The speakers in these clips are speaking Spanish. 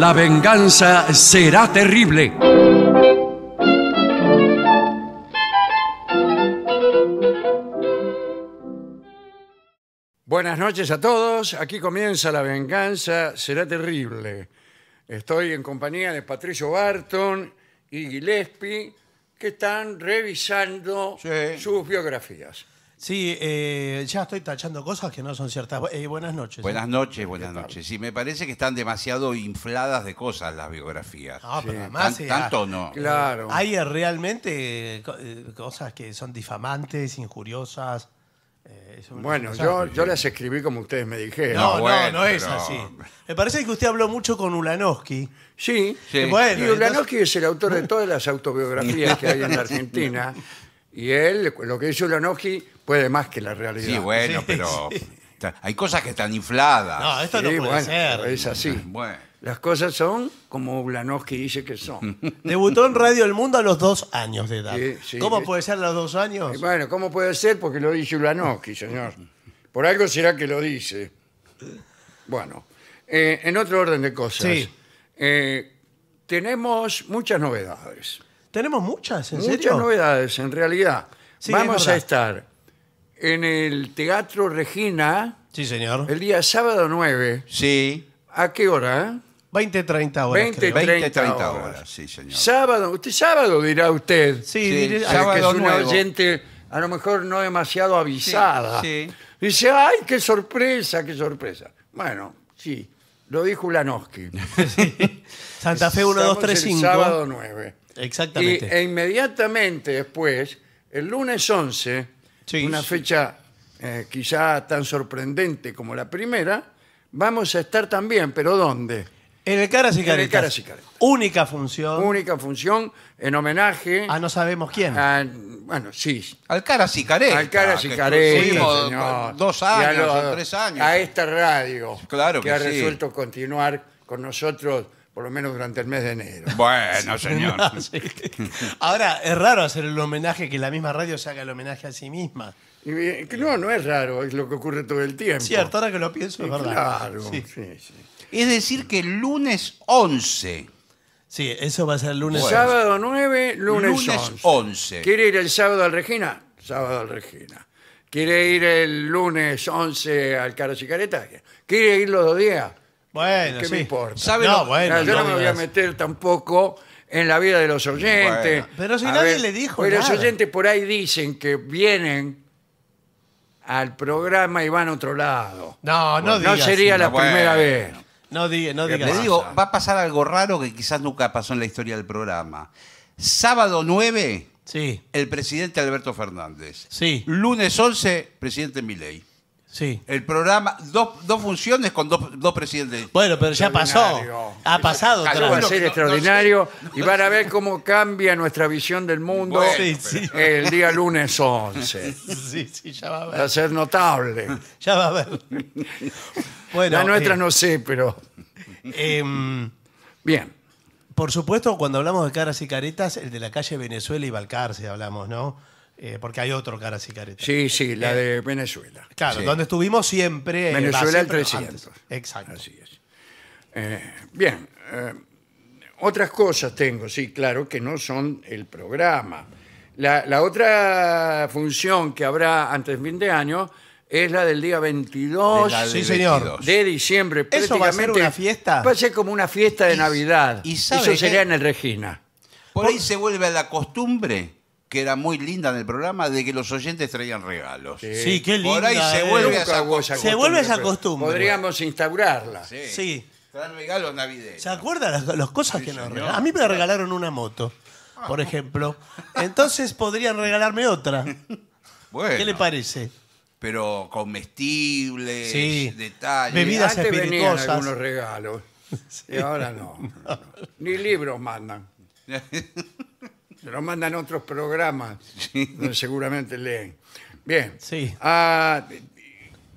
la venganza será terrible. Buenas noches a todos. Aquí comienza La venganza será terrible. Estoy en compañía de Patricio Barton y Gillespie que están revisando sus biografías. Sí, eh, ya estoy tachando cosas que no son ciertas. Eh, buenas noches. Buenas ¿eh? noches, buenas noches. Sí, me parece que están demasiado infladas de cosas las biografías. No, pero además. tanto ah, no. Claro. Hay realmente cosas que son difamantes, injuriosas. Bueno, yo, yo las escribí como ustedes me dijeron. No, no, bueno, no es así. Me parece que usted habló mucho con Ulanowski. Sí. Sí. Y es el autor de todas las autobiografías que hay en la Argentina. Y él, lo que dice Ulanowski, puede más que la realidad. Sí, bueno, pero hay cosas que están infladas. No, esto no puede ser. Es así. Las cosas son como Ulanowski dice que son. Debutó en Radio El Mundo a los dos años de edad. ¿Cómo puede ser a los dos años? bueno, ¿cómo puede ser? Porque lo dice Ulanowski, señor. Por algo será que lo dice. Bueno, eh, en otro orden de cosas. Sí. Eh, tenemos muchas novedades. Tenemos muchas, ¿en Muchas novedades, en realidad. Vamos a estar en el Teatro Regina Sí, señor. el día sábado 9. Sí. ¿A qué hora? 20, 30 horas. 20, 30, horas. Sí, señor. Sábado, usted sábado dirá usted. Sí, Sí, diré- sábado que es una oyente a lo mejor no demasiado avisada. sí. Dice, ay, qué sorpresa, qué sorpresa. Bueno, sí, lo dijo Ulanowski. Santa Fe 1235. Sábado 9. Exactamente. e inmediatamente después, el lunes 11, una fecha eh, quizá tan sorprendente como la primera, vamos a estar también, pero ¿dónde? En el Cara y En el Cara Única función. Única función en homenaje. A ah, no sabemos quién. bueno, sí. Al Cara y Al Cara y Dos años, tres años. A esta radio. Claro que, que ha resuelto continuar con nosotros por lo menos durante el mes de enero. Bueno, señor. Ahora, es raro hacer el homenaje que la misma radio se haga el homenaje a sí misma. Eh, no, no es raro, es lo que ocurre todo el tiempo. Cierto, ahora que lo pienso, es verdad. Claro, Es decir, que el lunes 11. Sí, eso va a ser el lunes 11. Sábado 9, lunes, 11. ¿Quiere ir el sábado al Regina? Sábado al Regina. ¿Quiere ir el lunes 11 al Cara ¿Quiere ir los dos días? Bueno, No, yo no me voy a meter tampoco en la vida de los oyentes. Pero si nadie le dijo Pero Los oyentes por ahí dicen que vienen al programa y van a otro lado. No, no digas. no sería la primera vez. No, diga, no Le digo, va a pasar algo raro que quizás nunca pasó en la historia del programa. Sábado 9, Sí, el presidente Alberto Fernández. sí. Lunes 11, presidente Milei. Sí. El programa, dos, funciones con dos, presidentes. Bueno, pero ya pasó. Ha pasado. va a ser extraordinario y van a ver cómo cambia nuestra visión del mundo el día lunes 11. Sí, sí, ya va a ver. Va a ser notable. Ya va a ver. Bueno, La nuestra eh, no sé, pero... Em, bien. Por supuesto, cuando hablamos de caras y caretas, el de la calle Venezuela y Balcarce hablamos, ¿no? Eh, porque hay otro cara sicareta. Sí, sí, la eh, de Venezuela. Claro, donde estuvimos siempre. Venezuela el 300. Exacto. Así es. Eh, bien, otras cosas tengo, sí, claro, que no son el programa. La, otra función que habrá antes de fin de año es la del día 22 de, señor. de diciembre. ¿Eso va a ser una fiesta? Va a ser como una fiesta de Navidad. Eso sería en el Regina. Por ahí se vuelve a la costumbre que era muy linda en el programa de que los oyentes traían regalos. Sí, qué linda. Por eh. se vuelve esa costumbre. Podríamos instaurarla. Sí. Traer regalos navideños. ¿Se acuerdan las, cosas que nos regalaron? A mí me regalaron una moto, por ah. ejemplo. Entonces podrían regalarme otra. Bueno, ¿Qué le parece? pero comestibles, detalles. Bebidas Antes venían algunos regalos. Y ahora no. Ni libros mandan. Se lo mandan otros programas, donde seguramente leen. Bien. Sí. Ah,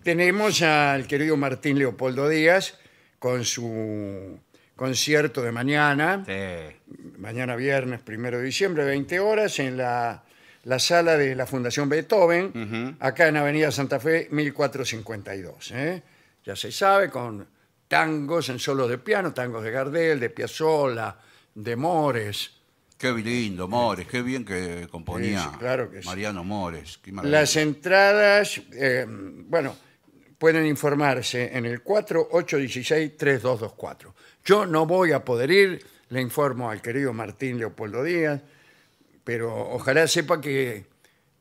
tenemos al querido Martín Leopoldo Díaz con su concierto de mañana, mañana viernes, primero de diciembre, 20 horas, en la, sala de la Fundación Beethoven, acá en Avenida Santa Fe, 1452. ¿eh? Ya se sabe, con tangos en solos de piano, tangos de Gardel, de Piazzolla, de Mores, Qué lindo, Mores, qué bien que componía Mariano Mores. Las entradas, eh, bueno, pueden informarse en el 4816-3224. Yo no voy a poder ir, le informo al querido Martín Leopoldo Díaz, pero ojalá sepa que,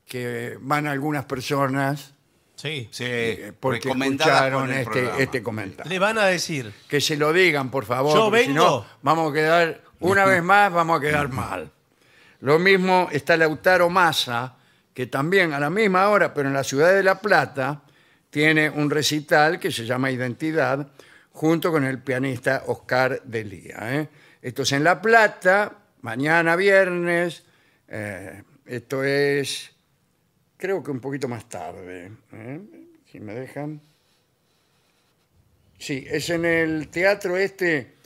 que van algunas personas Sí. Sí, eh, porque este, este comentario. Le van a decir. Que se lo digan, por favor. Yo si no, vamos a quedar una vez más vamos a quedar mal. Lo mismo está Lautaro Massa, que también a la misma hora, pero en la ciudad de La Plata, tiene un recital que se llama Identidad, junto con el pianista Oscar Delía. ¿eh? Esto es en La Plata, mañana viernes. Eh, esto es, creo que un poquito más tarde. ¿eh? Si me dejan. Sí, es en el teatro este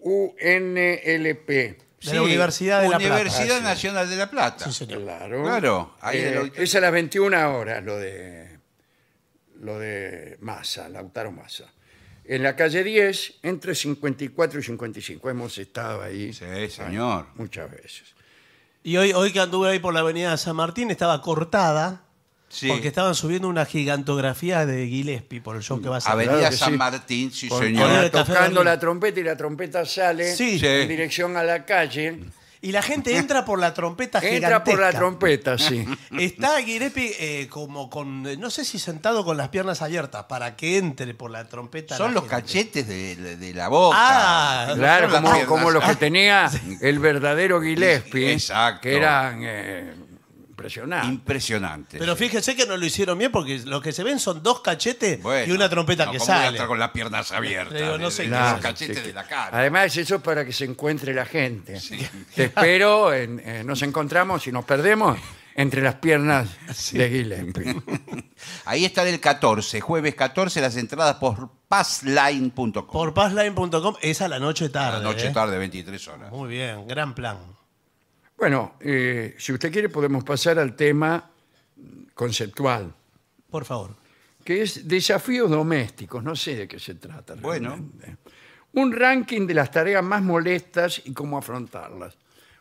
UNLP. la Universidad de la Universidad ah, Nacional de La Plata. Sí, señor. Claro. Claro. Eh, es a las 21 horas lo de, lo de Massa, Lautaro Massa. En la calle 10, entre 54 y 55. Hemos estado ahí. Sí, ah, señor. Muchas veces. Y hoy, hoy que anduve ahí por la avenida San Martín, estaba cortada porque estaban subiendo una gigantografía de Gillespie por el show que va a ser. Avenida San Martín, sí, señor. tocando la trompeta y la trompeta sale en dirección a la calle. Y la gente entra por la trompeta gigantesca. Entra por la trompeta, sí. Está Gillespie eh, como con, eh, no sé si sentado con las piernas abiertas para que entre por la trompeta. Son los cachetes de, la boca. Ah. claro, como, los que tenía el verdadero Gillespie, Exacto. que eran... Eh, impresionante. Impresionante. Pero fíjese que no lo hicieron bien porque lo que se ven son dos cachetes y una trompeta que ¿cómo voy a sale. con las piernas abiertas. no sé qué de la cara. Además, eso es para que se encuentre la gente. Te espero, en- eh, nos encontramos y nos perdemos entre las piernas de Gillespie. Ahí está del 14, jueves 14, las entradas por passline.com. Por passline.com es a la noche tarde. La noche ¿eh? tarde, 23 horas. Muy bien, gran plan. Bueno, eh, si usted quiere podemos pasar al tema conceptual, Por favor. que es desafíos domésticos. No sé de qué se trata. Bueno. Un ranking de las tareas más molestas y cómo afrontarlas.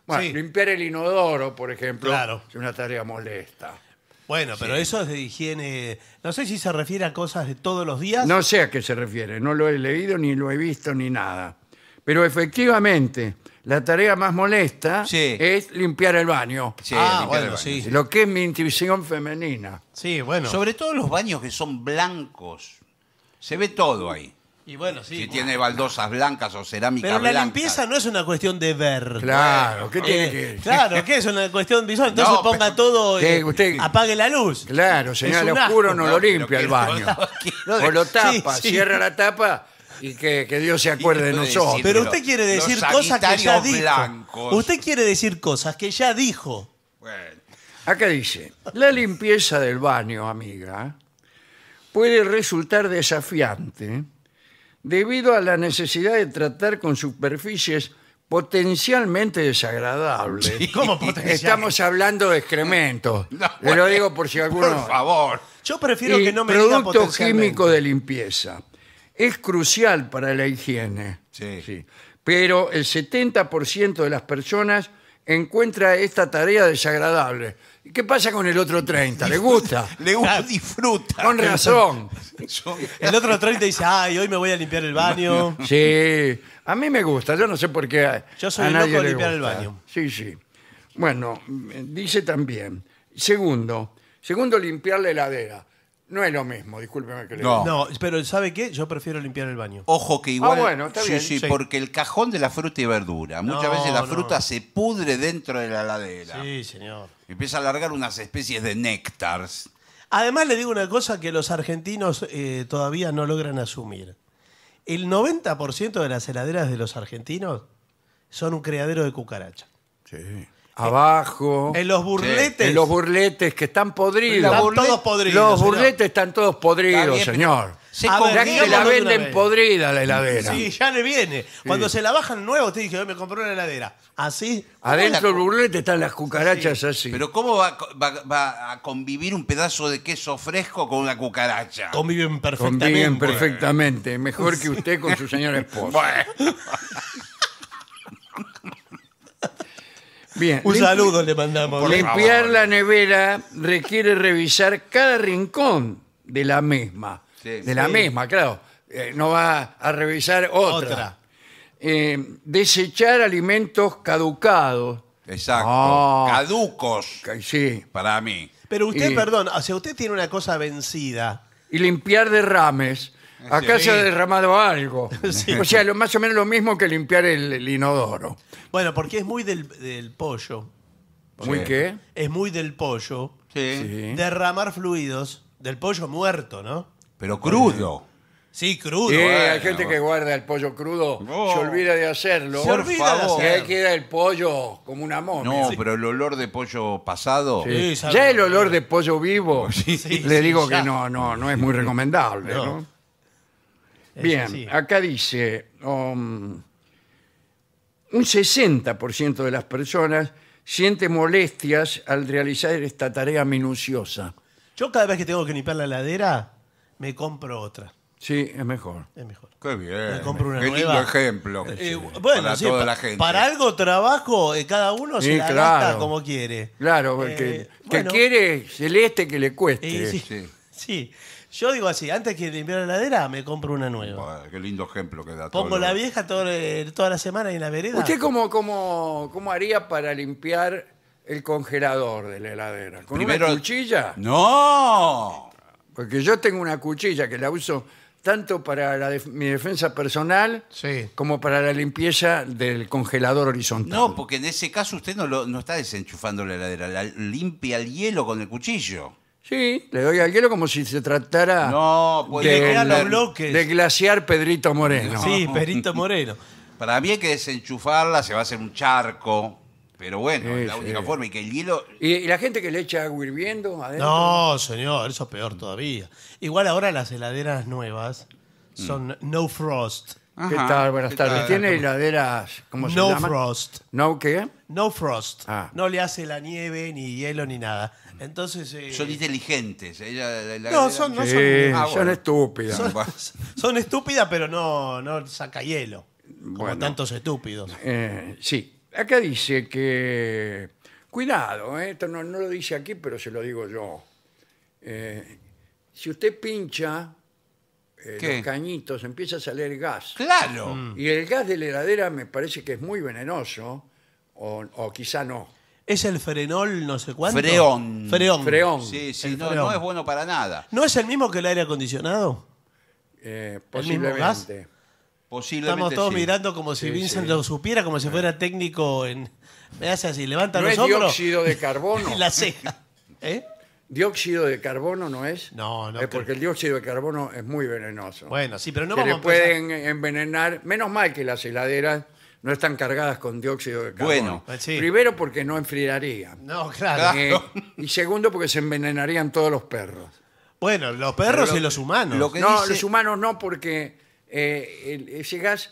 Bueno, limpiar el inodoro, por ejemplo, Claro. es una tarea molesta. Bueno, pero eso es de higiene. No sé si se refiere a cosas de todos los días. No sé a qué se refiere, no lo he leído, ni lo he visto, ni nada. Pero efectivamente, la tarea más molesta es limpiar el baño. Ah, lo que es mi intuición femenina. Sí, bueno. Sobre todo los baños que son blancos. Se ve todo ahí. si tiene baldosas blancas o cerámica Pero la limpieza no es una cuestión de ver. Claro, ¿qué tiene eh, que ver. claro, que es una cuestión visual. Entonces ponga todo y eh, apague la luz. Claro, señal oscuro no, lo limpia el baño. O lo tapa, cierra la tapa y que, Dios se acuerde de nosotros. Pero usted quiere decir cosas que ya dijo. Usted quiere decir cosas que ya dijo. Bueno, Acá dice, la limpieza del baño, amiga, puede resultar desafiante debido a la necesidad de tratar con superficies potencialmente desagradables. ¿Cómo potencialmente? Estamos hablando de excrementos. Te lo digo por si alguno... favor. Yo prefiero que no me diga productos químicos de limpieza es crucial para la higiene. Sí. Pero el 70% de las personas encuentra esta tarea desagradable. ¿Y qué pasa con el otro 30? ¿Le gusta? Le gusta, disfruta. Con razón. el otro 30 dice, ay, hoy me voy a limpiar el baño. Sí, a mí me gusta, yo no sé por qué. Yo soy a nadie de limpiar el baño. Sí, sí. Bueno, dice también, segundo, segundo limpiar la heladera. No es lo mismo, discúlpeme que le No. No, pero ¿sabe qué? Yo prefiero limpiar el baño. Ojo que ah, igual. Ah, bueno, está sí, bien. sí, Sí. porque el cajón de la fruta y verdura. Muchas veces la fruta se pudre dentro de la heladera. Sí, señor. Empieza a largar unas especies de néctars. Además, le digo una cosa que los argentinos eh, todavía no logran asumir. El 90% de las heladeras de los argentinos son un criadero de cucaracha. Sí abajo. En los burletes. En los burletes que están podridos. todos podridos, Los burletes están todos podridos, señor. Se la venden podrida la heladera. Sí, ya le viene. Cuando se la bajan nueva, usted dice, me compró una heladera. Así. Adentro del burlete están las cucarachas así. Pero ¿cómo va, a convivir un pedazo de queso fresco con una cucaracha? Conviven perfectamente. Conviven perfectamente. Mejor que usted con su señor esposo. Un saludo le mandamos. Limpiar la nevera requiere revisar cada rincón de la misma. de la misma, claro. Eh, no va a revisar otra. Eh, desechar alimentos caducados. Exacto. Ah. Caducos. Sí. Para mí. Pero usted, perdón, o sea, usted tiene una cosa vencida. Y limpiar derrames. Acá se ha derramado algo. O sea, más o menos lo mismo que limpiar el, inodoro. Bueno, porque es muy del, pollo. ¿Muy qué? Es muy del pollo. Sí. Derramar fluidos del pollo muerto, ¿no? Pero crudo. Sí, crudo. Sí, hay gente que guarda el pollo crudo, se olvida de hacerlo. Se favor. queda el pollo como una momia. No, pero el olor de pollo pasado. Sí, Ya el olor de pollo vivo, Sí, le digo que no, no, no es muy recomendable. ¿no? Bien, acá dice, um, un 60% de las personas siente molestias al realizar esta tarea minuciosa. Yo cada vez que tengo que limpiar la heladera, me compro otra. Sí, es mejor. Es mejor. Qué bien. Me compro una Qué lindo ejemplo. Eh, para toda la gente. Para algo trabajo, eh, cada uno se la como quiere. Claro, porque Eh, que se quiere este que le cueste. Eh, sí, sí. Yo digo así, antes que limpiar la heladera, me compro una nueva. qué lindo ejemplo que da. Pongo la vieja todo, toda la semana en la vereda. ¿Usted cómo, como cómo haría para limpiar el congelador de la heladera? ¿Con una cuchilla? No. Porque yo tengo una cuchilla que la uso tanto para mi defensa personal como para la limpieza del congelador horizontal. No, porque en ese caso usted no, no está desenchufando la heladera, limpia el hielo con el cuchillo. Sí, le doy al hielo como si se tratara No, pues, de, glaciar Pedrito Moreno. Sí, Pedrito Moreno. Para mí hay que desenchufarla, se va a hacer un charco. Pero bueno, es la única forma. Y que el hielo. Y, la gente que le echa agua hirviendo adentro. No, señor, eso es peor todavía. Igual ahora las heladeras nuevas son mm. no frost. ¿Qué tal? Buenas tardes. ¿Tiene heladeras, cómo se No frost. ¿No qué? No frost. Ah. No le hace la nieve, ni hielo, ni nada. Entonces. Eh, son inteligentes. Ella, no, son, estúpidas. Son, estúpidas, pero no, no saca hielo. Como tantos estúpidos. Eh, sí. Acá dice que. Cuidado, eh, esto no, lo dice aquí, pero se lo digo yo. si usted pincha los cañitos, empieza a salir gas. ¡Claro! Mm. Y el gas de la heladera me parece que es muy venenoso, o quizá no es el frenol no sé cuánto. Freón. Freón. Freón. Sí, sí, no, es bueno para nada. ¿No es el mismo que el aire acondicionado? Eh, posiblemente. Estamos todos mirando como si Vincent lo supiera, como si eh. fuera técnico en... Me hace así, levanta No es dióxido de carbono. la ceja. ¿Eh? Dióxido de carbono no es. No, no porque el dióxido de carbono es muy venenoso. Bueno, sí, pero no vamos a pueden envenenar. Menos mal que las heladeras no están cargadas con dióxido de carbono. Bueno, pues Primero porque no enfriarían. No, claro. Eh, y segundo porque se envenenarían todos los perros. Bueno, los perros y los humanos. No, los humanos no porque eh, ese gas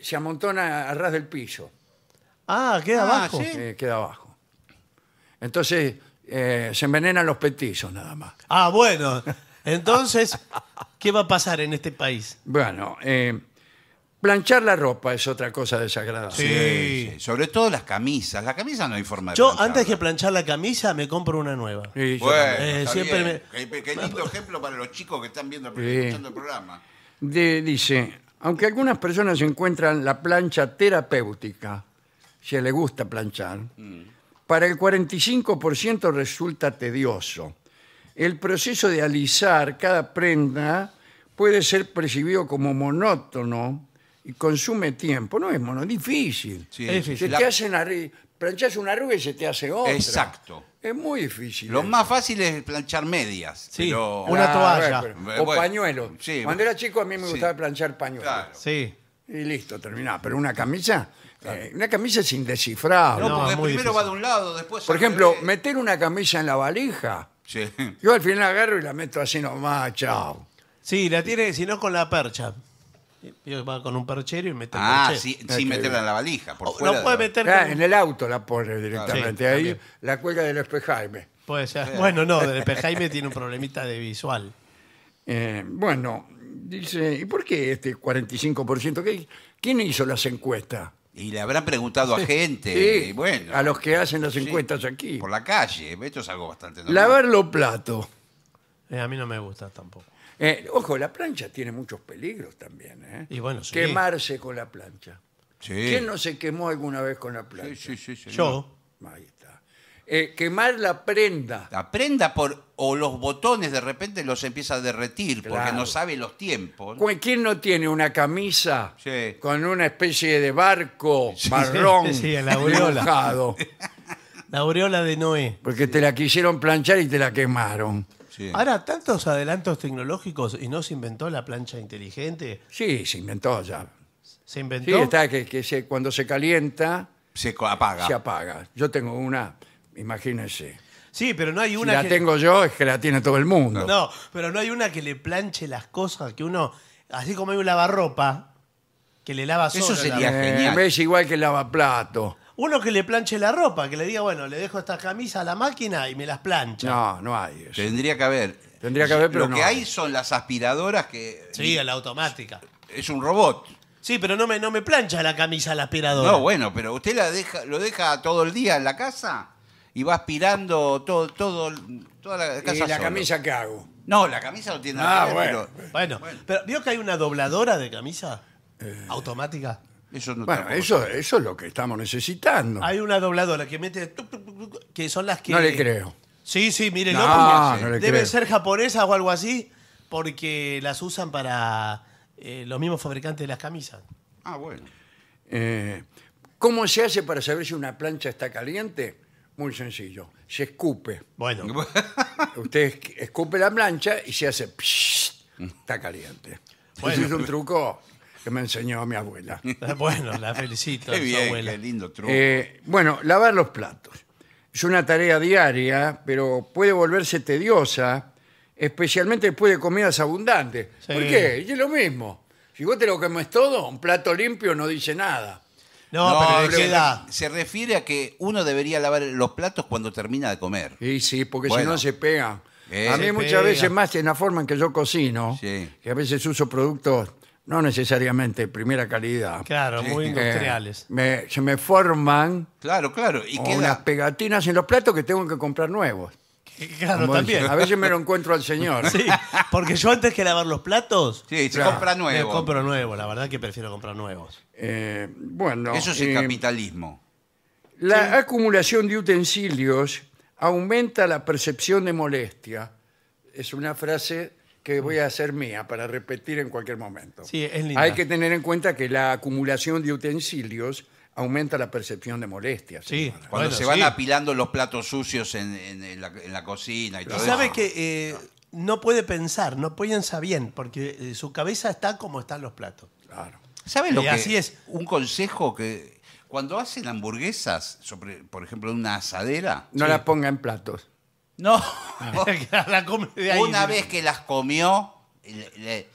se amontona a ras del piso, Ah, queda ah, abajo. Eh, queda abajo. Entonces se envenenan los petizos nada más. Ah, bueno. Entonces, ¿qué va a pasar en este país? Bueno, eh, Planchar la ropa es otra cosa desagradable. Sí. sí, sobre todo las camisas. Las camisas no hay forma de Yo antes que planchar la camisa me compro una nueva. Qué- ejemplo para los chicos que están viendo, el programa. dice, aunque algunas personas encuentran la plancha terapéutica, si le gusta planchar, mm. para el 45% resulta tedioso. El proceso de alisar cada prenda puede ser percibido como monótono y consume tiempo. No es mono, difícil. Sí. Se te hace una planchas una arruga y se te hace otra. Exacto. Es muy difícil. Lo más fácil es planchar medias. una toalla. o pañuelo. Cuando era chico a mí me gustaba planchar pañuelos. Sí. Y listo, terminaba. Pero una camisa, eh, una camisa es indescifrable. No, porque primero va de un lado, después. Por ejemplo, meter una camisa en la valija, Sí. yo al final la agarro y la meto así nomás, chao. Sí, la tiene, si no, con la percha. Yo va con un perchero y mete ah, ah, sí, sin meterla en la valija. Por oh, no puede meterla. Ah, en el auto la pone directamente. Ahí la cuelga del espejaime. Puede ser. Bueno, no, del espejaime tiene un problemita de visual. Eh, bueno, dice, ¿y por qué este 45%? ¿Quién hizo las encuestas? Y le habrán preguntado a gente. bueno, a los que hacen las encuestas aquí. por la calle. Esto es algo bastante normal. Lavar los platos. Eh, a mí no me gusta tampoco. Eh, ojo, la plancha tiene muchos peligros también. ¿eh? Y bueno, Quemarse con la plancha. ¿Quién no se quemó alguna vez con la plancha? Sí, sí, sí. Yo. Ahí está. Eh, quemar la prenda. La prenda por, o los botones de repente los empieza a derretir porque no sabe los tiempos. ¿Quién no tiene una camisa con una especie de barco marrón sí, la aureola. La aureola de Noé. Porque te la quisieron planchar y te la quemaron. Ahora, tantos adelantos tecnológicos y no se inventó la plancha inteligente. Sí, se inventó ya. ¿Se inventó? Sí, está que, cuando se calienta. Se apaga. Se apaga. Yo tengo una, imagínense. Sí, pero no hay una. Si la tengo yo, es que la tiene todo el mundo. No, pero no hay una que le planche las cosas, que uno. Así como hay un lavarropa que le lava solo. Eso sería genial. Eh, igual que el lavaplato. Uno que le planche la ropa, que le diga, bueno, le dejo esta camisa a la máquina y me las plancha. No, no hay eso. Tendría que haber. Tendría que haber, pero Lo que hay. son las aspiradoras que. Sí, la automática. es un robot. Sí, pero no me, no me plancha la camisa la aspiradora. No, bueno, pero usted la deja, lo deja todo el día en la casa y va aspirando todo, todo, toda la casa. ¿Y la camisa qué hago? No, la camisa no tiene ah, nada Ah, bueno. Bueno, pero ¿vio que hay una dobladora de camisa? Eh. Automática. Eso Bueno, eso, eso es lo que estamos necesitando. Hay una dobladora que mete que son las que No le creo. Sí, sí, mire, debe ser japonesa o algo así porque las usan para eh, los mismos fabricantes de las camisas. Ah, bueno. Eh, ¿Cómo se hace para saber si una plancha está caliente? Muy sencillo. Se escupe. Bueno, Usted escupe la plancha y se hace... está caliente. es un truco que me enseñó mi abuela. Bueno, la felicito, Qué abuela. qué lindo truco. Eh, bueno, lavar los platos. Es una tarea diaria, pero puede volverse tediosa, especialmente después de comidas abundantes. ¿Por qué? Es lo mismo. Si vos te lo es todo, un plato limpio no dice nada. No, pero Se refiere a que uno debería lavar los platos cuando termina de comer. Sí, sí, porque si no se pegan. Eh. a mí muchas veces más en la forma en que yo cocino, que a veces uso productos no necesariamente primera calidad. Claro, muy eh, industriales. se me forman Claro, claro. Y unas pegatinas en los platos que tengo que comprar nuevos. Eh, claro, también. A veces me lo encuentro al señor. Sí, porque yo antes que lavar los platos, Sí, compro nuevos. La verdad que prefiero comprar nuevos. Eh, bueno, Eso es el capitalismo. la acumulación de utensilios aumenta la percepción de molestia. Es una frase que mm. voy a hacer mía para repetir en cualquier momento. Sí, es Hay que tener en cuenta que la acumulación de utensilios aumenta la percepción de molestias. Sí, cuando se van apilando los platos sucios en, la, cocina y Pero Y ¿Sabe que eh, no puede pensar, no piensa bien, porque eh, su cabeza está como están los platos. Claro. ¿Sabe lo que así es? Un consejo que cuando hacen hamburguesas, por ejemplo, en una asadera. No las ponga en platos. No, Una vez que las comió, le-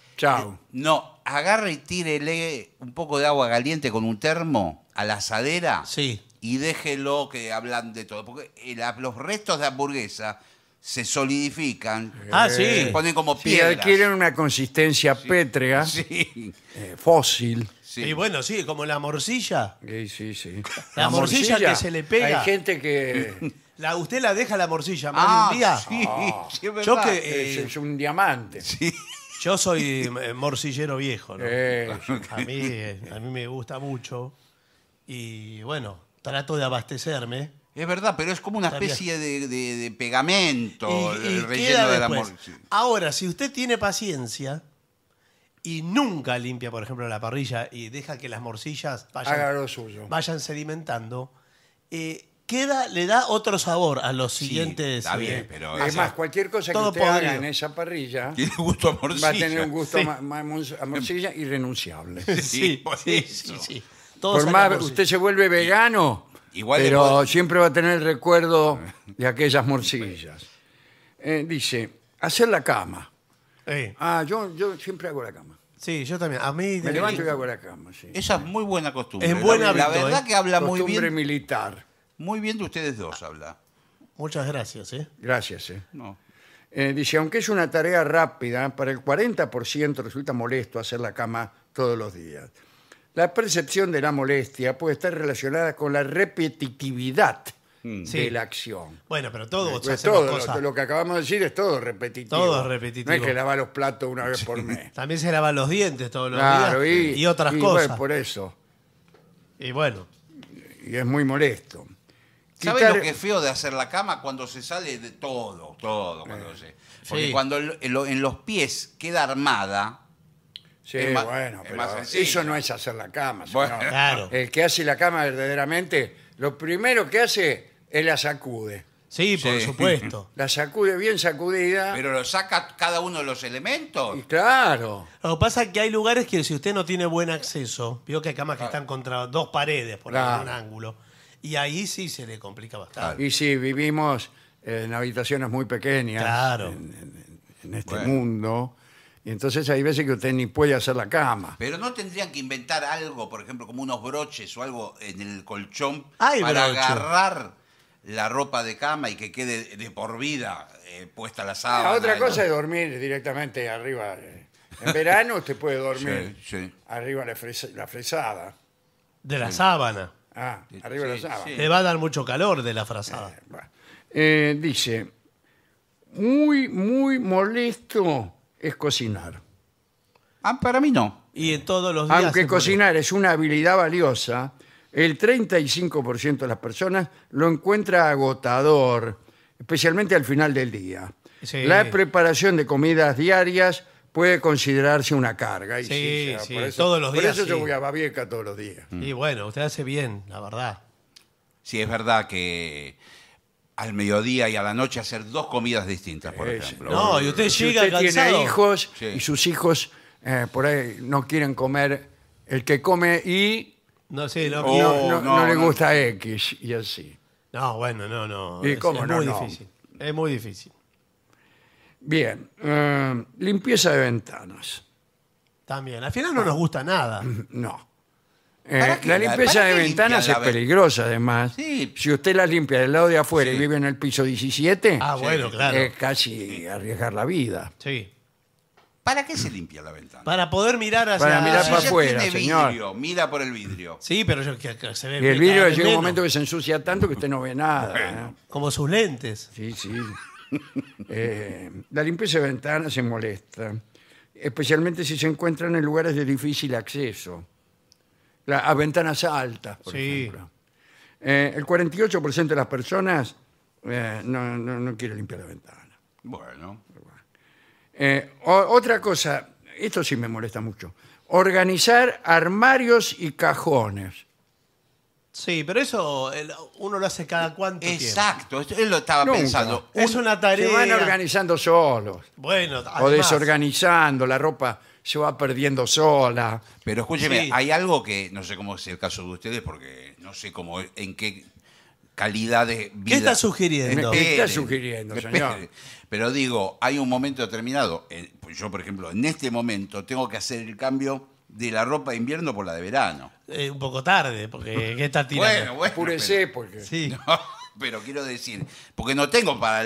no, agarre y tírele un poco de agua caliente con un termo a la asadera Sí. y déjelo que hablan de todo. Porque eh, los restos de hamburguesa se solidifican, eh. Ah, ponen como piedra. Y adquieren una consistencia pétrea, Sí, eh, fósil. sí. Y bueno, sí, como la morcilla. Sí, sí, sí. La morcilla que se le pega. Hay gente que usted la deja la morcilla, Ah, un día. sí, Yo que. Es, un eh, diamante. Yo soy eh, morcillero viejo, ¿no? Eh. A mí, me gusta mucho. Y bueno, trato de abastecerme. Es verdad, pero es como una especie de, pegamento relleno de la morcilla. Ahora, si usted tiene paciencia y nunca limpia, por ejemplo, la parrilla y deja que las morcillas vayan, vayan sedimentando, queda, le da otro sabor a los siguientes. Está bien, eh, pero. Es más, cualquier cosa que usted haga en esa parrilla Tiene gusto a morcilla. va a tener un gusto más a morcilla irrenunciable. Sí, por eso. Por más, usted se vuelve vegano, Igual pero siempre va a tener el recuerdo de aquellas morcillas. Eh, dice, hacer la cama. Ah, yo, yo siempre hago la cama. Sí, yo también. A mí. Me levanto y hago la cama, sí. Esa es muy buena costumbre. Es buena. la, verdad ¿eh? que habla muy Costumbre militar. Muy bien de ustedes dos habla. Muchas gracias. ¿eh? Gracias. ¿eh? No. Eh, dice, aunque es una tarea rápida, para el 40% resulta molesto hacer la cama todos los días. La percepción de la molestia puede estar relacionada con la repetitividad mm. de la acción. Bueno, pero todo, todo, lo- lo que acabamos de decir es todo repetitivo. Todo repetitivo. No es que lavar los platos una vez por mes. También se lavan los dientes todos los días y, otras cosas. por eso. Y bueno, Y es muy molesto. ¿Sabes lo que es feo de hacer la cama? Cuando se sale de todo, todo. Cuando eh, Porque cuando en los pies queda armada. Sí, bueno, eso no es hacer la cama. El que hace la cama verdaderamente, lo primero que hace es la sacude. Sí, por supuesto. La sacude bien sacudida. Pero lo saca cada uno de los elementos. claro. Lo que pasa es que hay lugares que si usted no tiene buen acceso, veo que hay camas que están contra dos paredes, por un algún ángulo y ahí sí se le complica bastante. Y sí, vivimos en habitaciones muy pequeñas claro. en, este mundo. Y entonces hay veces que usted ni puede hacer la cama. Pero no tendrían que inventar algo, por ejemplo, como unos broches o algo en el colchón para agarrar la ropa de cama y que quede de por vida eh, puesta la sábana. otra cosa es dormir directamente arriba. Eh, en verano usted puede dormir arriba la, la fresada. De la sábana. Ah, arriba de la sábana. Te va a dar mucho calor de la frazada. Eh, eh, dice, muy, muy molesto es cocinar. Ah, para mí no. Y todos los días. Aunque cocinar es una habilidad valiosa, el 35% de las personas lo encuentra agotador, especialmente al final del día. La preparación de comidas diarias puede considerarse una carga. Y Sí, sí, todos los días, Por eso yo voy a Babieca todos los días. Mm. Y bueno, usted hace bien, la verdad. Sí, es verdad que al mediodía y a la noche hacer dos comidas distintas, por ejemplo. No, y usted llega usted tiene hijos y sus hijos eh, por ahí no quieren comer, el que come y No, oh, no, le gusta X y así. no, bueno, no, no. es muy difícil. Es muy difícil. Bien, eh, limpieza de ventanas. También. Al final no nos gusta nada. Mm, no. Eh, la limpieza de ventanas es peligrosa, además. Sí. Si usted la limpia del lado de afuera y vive en el piso 17, ah, bueno, es casi arriesgar la vida. Sí. ¿Para qué se limpia la ventana? Para poder mirar hacia... Para mirar para afuera, señor. mira por el vidrio. Sí, pero yo, que, se ve... Y el vidrio llega un momento que se ensucia tanto que usted no ve nada. ¿eh? Como sus lentes. Sí, sí. Eh, la limpieza de ventanas se molesta, especialmente si se encuentran en lugares de difícil acceso, la- a ventanas altas, por ejemplo. Eh, el 48% de las personas eh, no, no- quiere limpiar la ventana. Bueno. otra cosa, esto sí me molesta mucho, organizar armarios y cajones. Sí, pero eso uno lo hace cada cuánto tiempo. Exacto, él lo estaba pensando. Es una tarea. Se van organizando solos. Bueno, o desorganizando, la ropa se va perdiendo sola. Pero escúcheme, hay algo que no sé cómo es el caso de ustedes, porque no sé cómo, en qué calidad de vida. ¿Qué está sugiriendo? ¿Qué está sugiriendo, señor? Pero digo, hay un momento determinado. Yo, por ejemplo, en este momento tengo que hacer el cambio de la ropa de invierno por la de verano. Eh, un poco tarde, porque ¿qué está tirando? Bueno, bueno. porque. Sí. pero quiero decir, porque no tengo para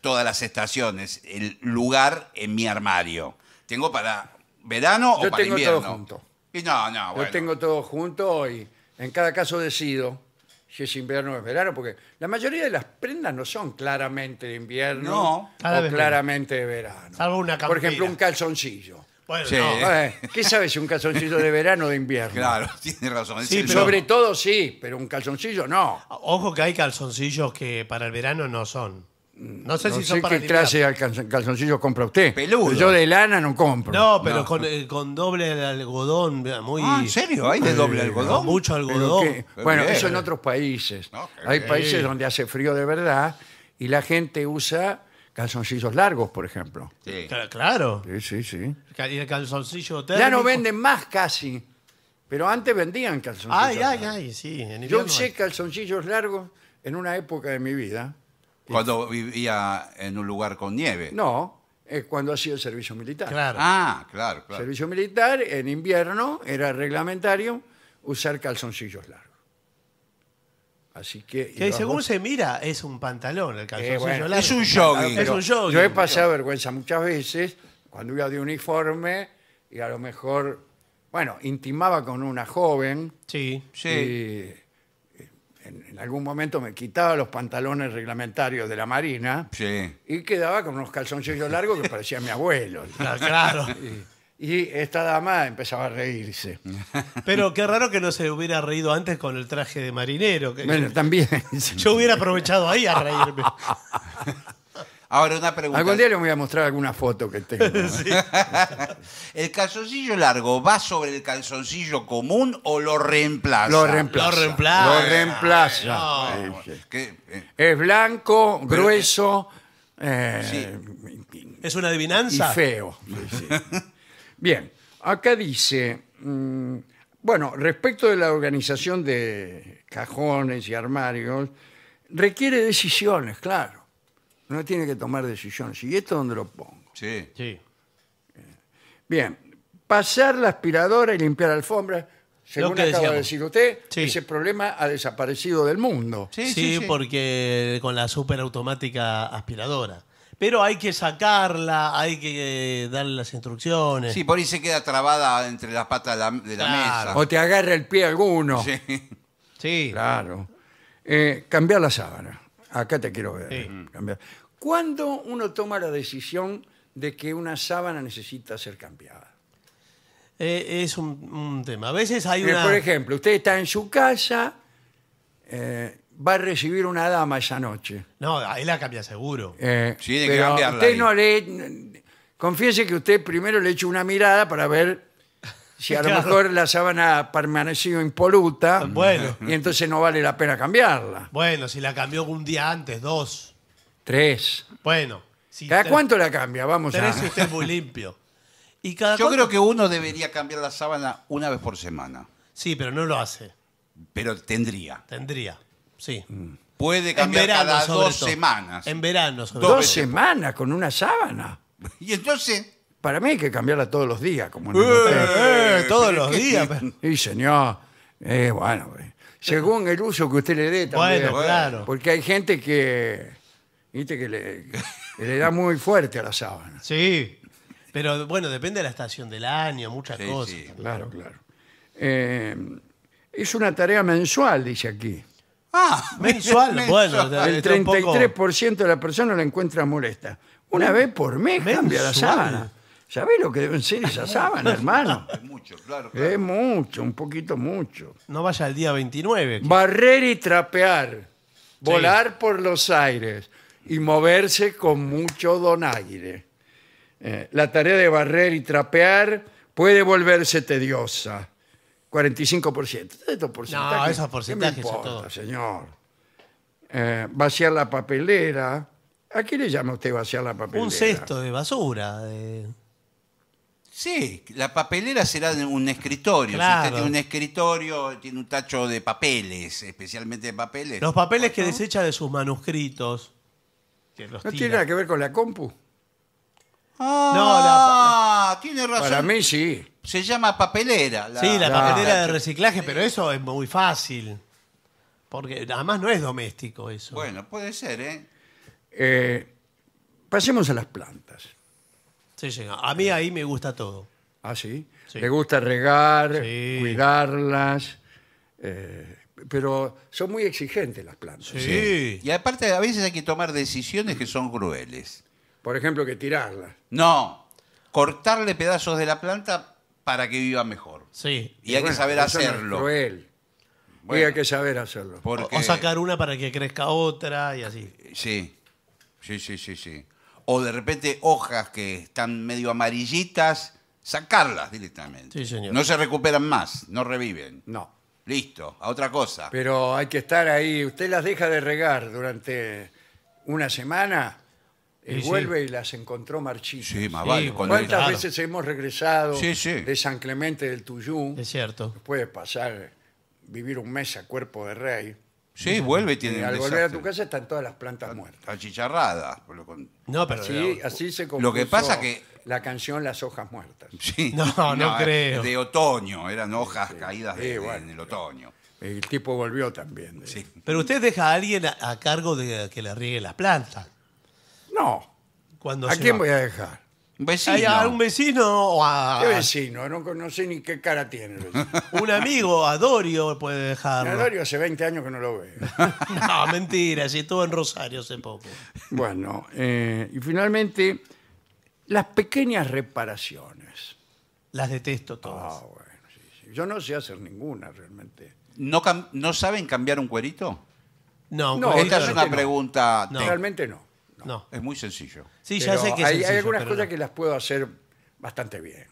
todas las estaciones el lugar en mi armario. Tengo para verano o para invierno. Yo tengo todo junto. Y no, no, Yo tengo todo junto y en cada caso decido si es invierno o es verano, porque la mayoría de las prendas no son claramente de invierno o claramente de verano. Salvo una Por ejemplo, un calzoncillo. Bueno, ¿Qué sabes si un calzoncillo de verano o de invierno? Claro, tiene razón. Sí, Sobre todo sí, pero un calzoncillo no. Ojo que hay calzoncillos que para el verano no son. No sé si son qué clase de calzoncillo compra usted. Peludo. Yo de lana no compro. No, pero Con, eh, con doble algodón, muy. Ah, ¿en serio? ¿Hay de doble algodón? mucho algodón. bueno, eso en otros países. Hay países donde hace frío de verdad y la gente usa calzoncillos largos, por ejemplo. Claro. Sí, sí, sí. Y el calzoncillo Ya no venden más casi, pero antes vendían calzoncillos Ay, ay, largos. ay, sí. Yo usé calzoncillos largos en una época de mi vida. Cuando vivía en un lugar con nieve. No, es cuando hacía el servicio militar. Claro. Ah, claro, claro. Servicio militar, en invierno, era reglamentario usar calzoncillos largos. Así que. según se mira, es un pantalón el calzoncillo eh, largo. es un jogging. Yo he pasado vergüenza muchas veces cuando iba de uniforme y a lo mejor, bueno, intimaba con una joven Sí. Sí. y eh, en, algún momento me quitaba los pantalones reglamentarios de la Marina Sí. y quedaba con unos calzoncillos largos que parecía mi abuelo. Claro y esta dama empezaba a reírse. Pero qué raro que no se hubiera reído antes con el traje de marinero. Bueno, también. Yo hubiera aprovechado ahí a reírme. Ahora una pregunta. Algún día le voy a mostrar alguna foto que tengo. ¿El calzoncillo largo va sobre el calzoncillo común o lo reemplaza? Lo reemplaza. Lo reemplaza. Lo reemplaza. Es blanco, grueso, ¿Es eh, una y feo. Bien, acá dice, mm, bueno, respecto de la organización de cajones y armarios, requiere decisiones, claro. Uno tiene que tomar decisiones. ¿Y esto donde lo pongo? Sí. Sí. Bien, pasar la aspiradora y limpiar alfombras, según que acaba de decir usted, ese problema ha desaparecido del mundo. Sí, sí, sí. porque con la superautomática aspiradora pero hay que sacarla, hay que eh, darle las instrucciones. Sí, por ahí se queda trabada entre las patas de la, mesa. O te agarra el pie alguno. Sí. Sí. Claro. Eh, cambiar la sábana. Acá te quiero ver. Mm. ¿Cuándo uno toma la decisión de que una sábana necesita ser cambiada? Eh, es un, tema. A veces hay una. Por ejemplo, usted está en su casa va a recibir una dama esa noche. No, ahí la cambia seguro. Eh, sí, tiene que cambiarla Usted no le. Confiese que usted primero le eche una mirada para ver si a lo mejor la sábana ha permanecido impoluta. Bueno. Y entonces no vale la pena cambiarla. Bueno, si la cambió un día antes, dos. Tres. Bueno. Si ¿Cada cuánto la cambia? Vamos a. Tres usted es muy limpio. Y Yo creo que uno debería cambiar la sábana una vez por semana, Sí, pero no lo hace. pero tendría. Tendría. Sí. Mm. Puede cambiar cada dos semanas. En verano, sobre Dos semanas con una sábana. Y entonces, Para mí hay que cambiarla todos los días, como en eh, eh, todos los días. Y señor, eh, bueno, según el uso que usted le dé también. Bueno, claro. Porque hay gente que, viste, que le, da muy fuerte a la sábana. Sí. Pero bueno, depende de la estación del año, muchas cosas. sí. Claro, claro. es una tarea mensual, dice aquí. Ah, mensual. bueno, El 33% de la persona la encuentra molesta. Una mm. vez por mes cambia la sábana. ¿Sabés lo que deben ser esas sábanas, hermano? Es mucho, claro. Es mucho, un poquito mucho. No vaya al día 29. Barrer y trapear, volar por los aires y moverse con mucho donaire. Eh, la tarea de barrer y trapear puede volverse tediosa. 45%. Estos porcentajes, No, esos porcentajes señor. Eh, vaciar la papelera. ¿A quién le llama usted vaciar la papelera? Un cesto de basura. de- Sí, la papelera será un escritorio. Si usted tiene un escritorio, tiene un tacho de papeles, especialmente de papeles. Los papeles que desecha de sus manuscritos. ¿No tiene nada que ver con la compu? Ah, No, tiene razón. Para mí sí se llama papelera. La, sí, la papelera de reciclaje, pero eso es muy fácil. Porque además no es doméstico eso. Bueno, puede ser, ¿eh? eh pasemos a las plantas. Sí, sí. A mí ahí me gusta todo. ¿Ah, sí? Me gusta regar, cuidarlas. Eh, pero son muy exigentes las plantas. Sí. Y aparte, a veces hay que tomar decisiones que son crueles. Por ejemplo, que tirarlas. No, cortarle pedazos de la planta para que viva mejor. Sí. Y, hay que saber hacerlo. y hay que saber hacerlo. O sacar una para que crezca otra y así. Sí, sí, sí, sí, sí. O de repente hojas que están medio amarillitas, sacarlas directamente. Sí, señor. No se recuperan más, no reviven. No. Listo, a otra cosa. Pero hay que estar ahí. Usted las deja de regar durante una semana y vuelve y las encontró marchitas. Sí, más vale. ¿Cuántas veces hemos regresado de San Clemente del Tuyú? Es cierto. Puede pasar, vivir un mes a cuerpo de rey. Sí, vuelve y tiene Y al volver a tu casa están todas las plantas muertas. Achicharradas. No, pero. Sí, así se Lo que pasa que- la canción Las hojas muertas. Sí. No, no creo. De otoño, eran hojas caídas de- en el otoño. El tipo volvió también. Sí. Pero usted deja a alguien a, cargo de que le riegue las plantas. No. ¿A quién voy a dejar? Un vecino. a un vecino o a ¿Qué vecino? No, conoce sé ni qué cara tiene. un amigo, a Dorio puede dejarlo? Dorio hace 20 años que no lo veo. No, mentira, si estuvo en Rosario hace poco. Bueno, eh, y finalmente, las pequeñas reparaciones. Las detesto todas. Ah, Yo no sé hacer ninguna realmente. ¿No, saben cambiar un cuerito? No, No, Esta es una pregunta. No. Realmente no. No. Es muy sencillo. Sí, ya sé que es hay, hay algunas cosas que las puedo hacer bastante bien.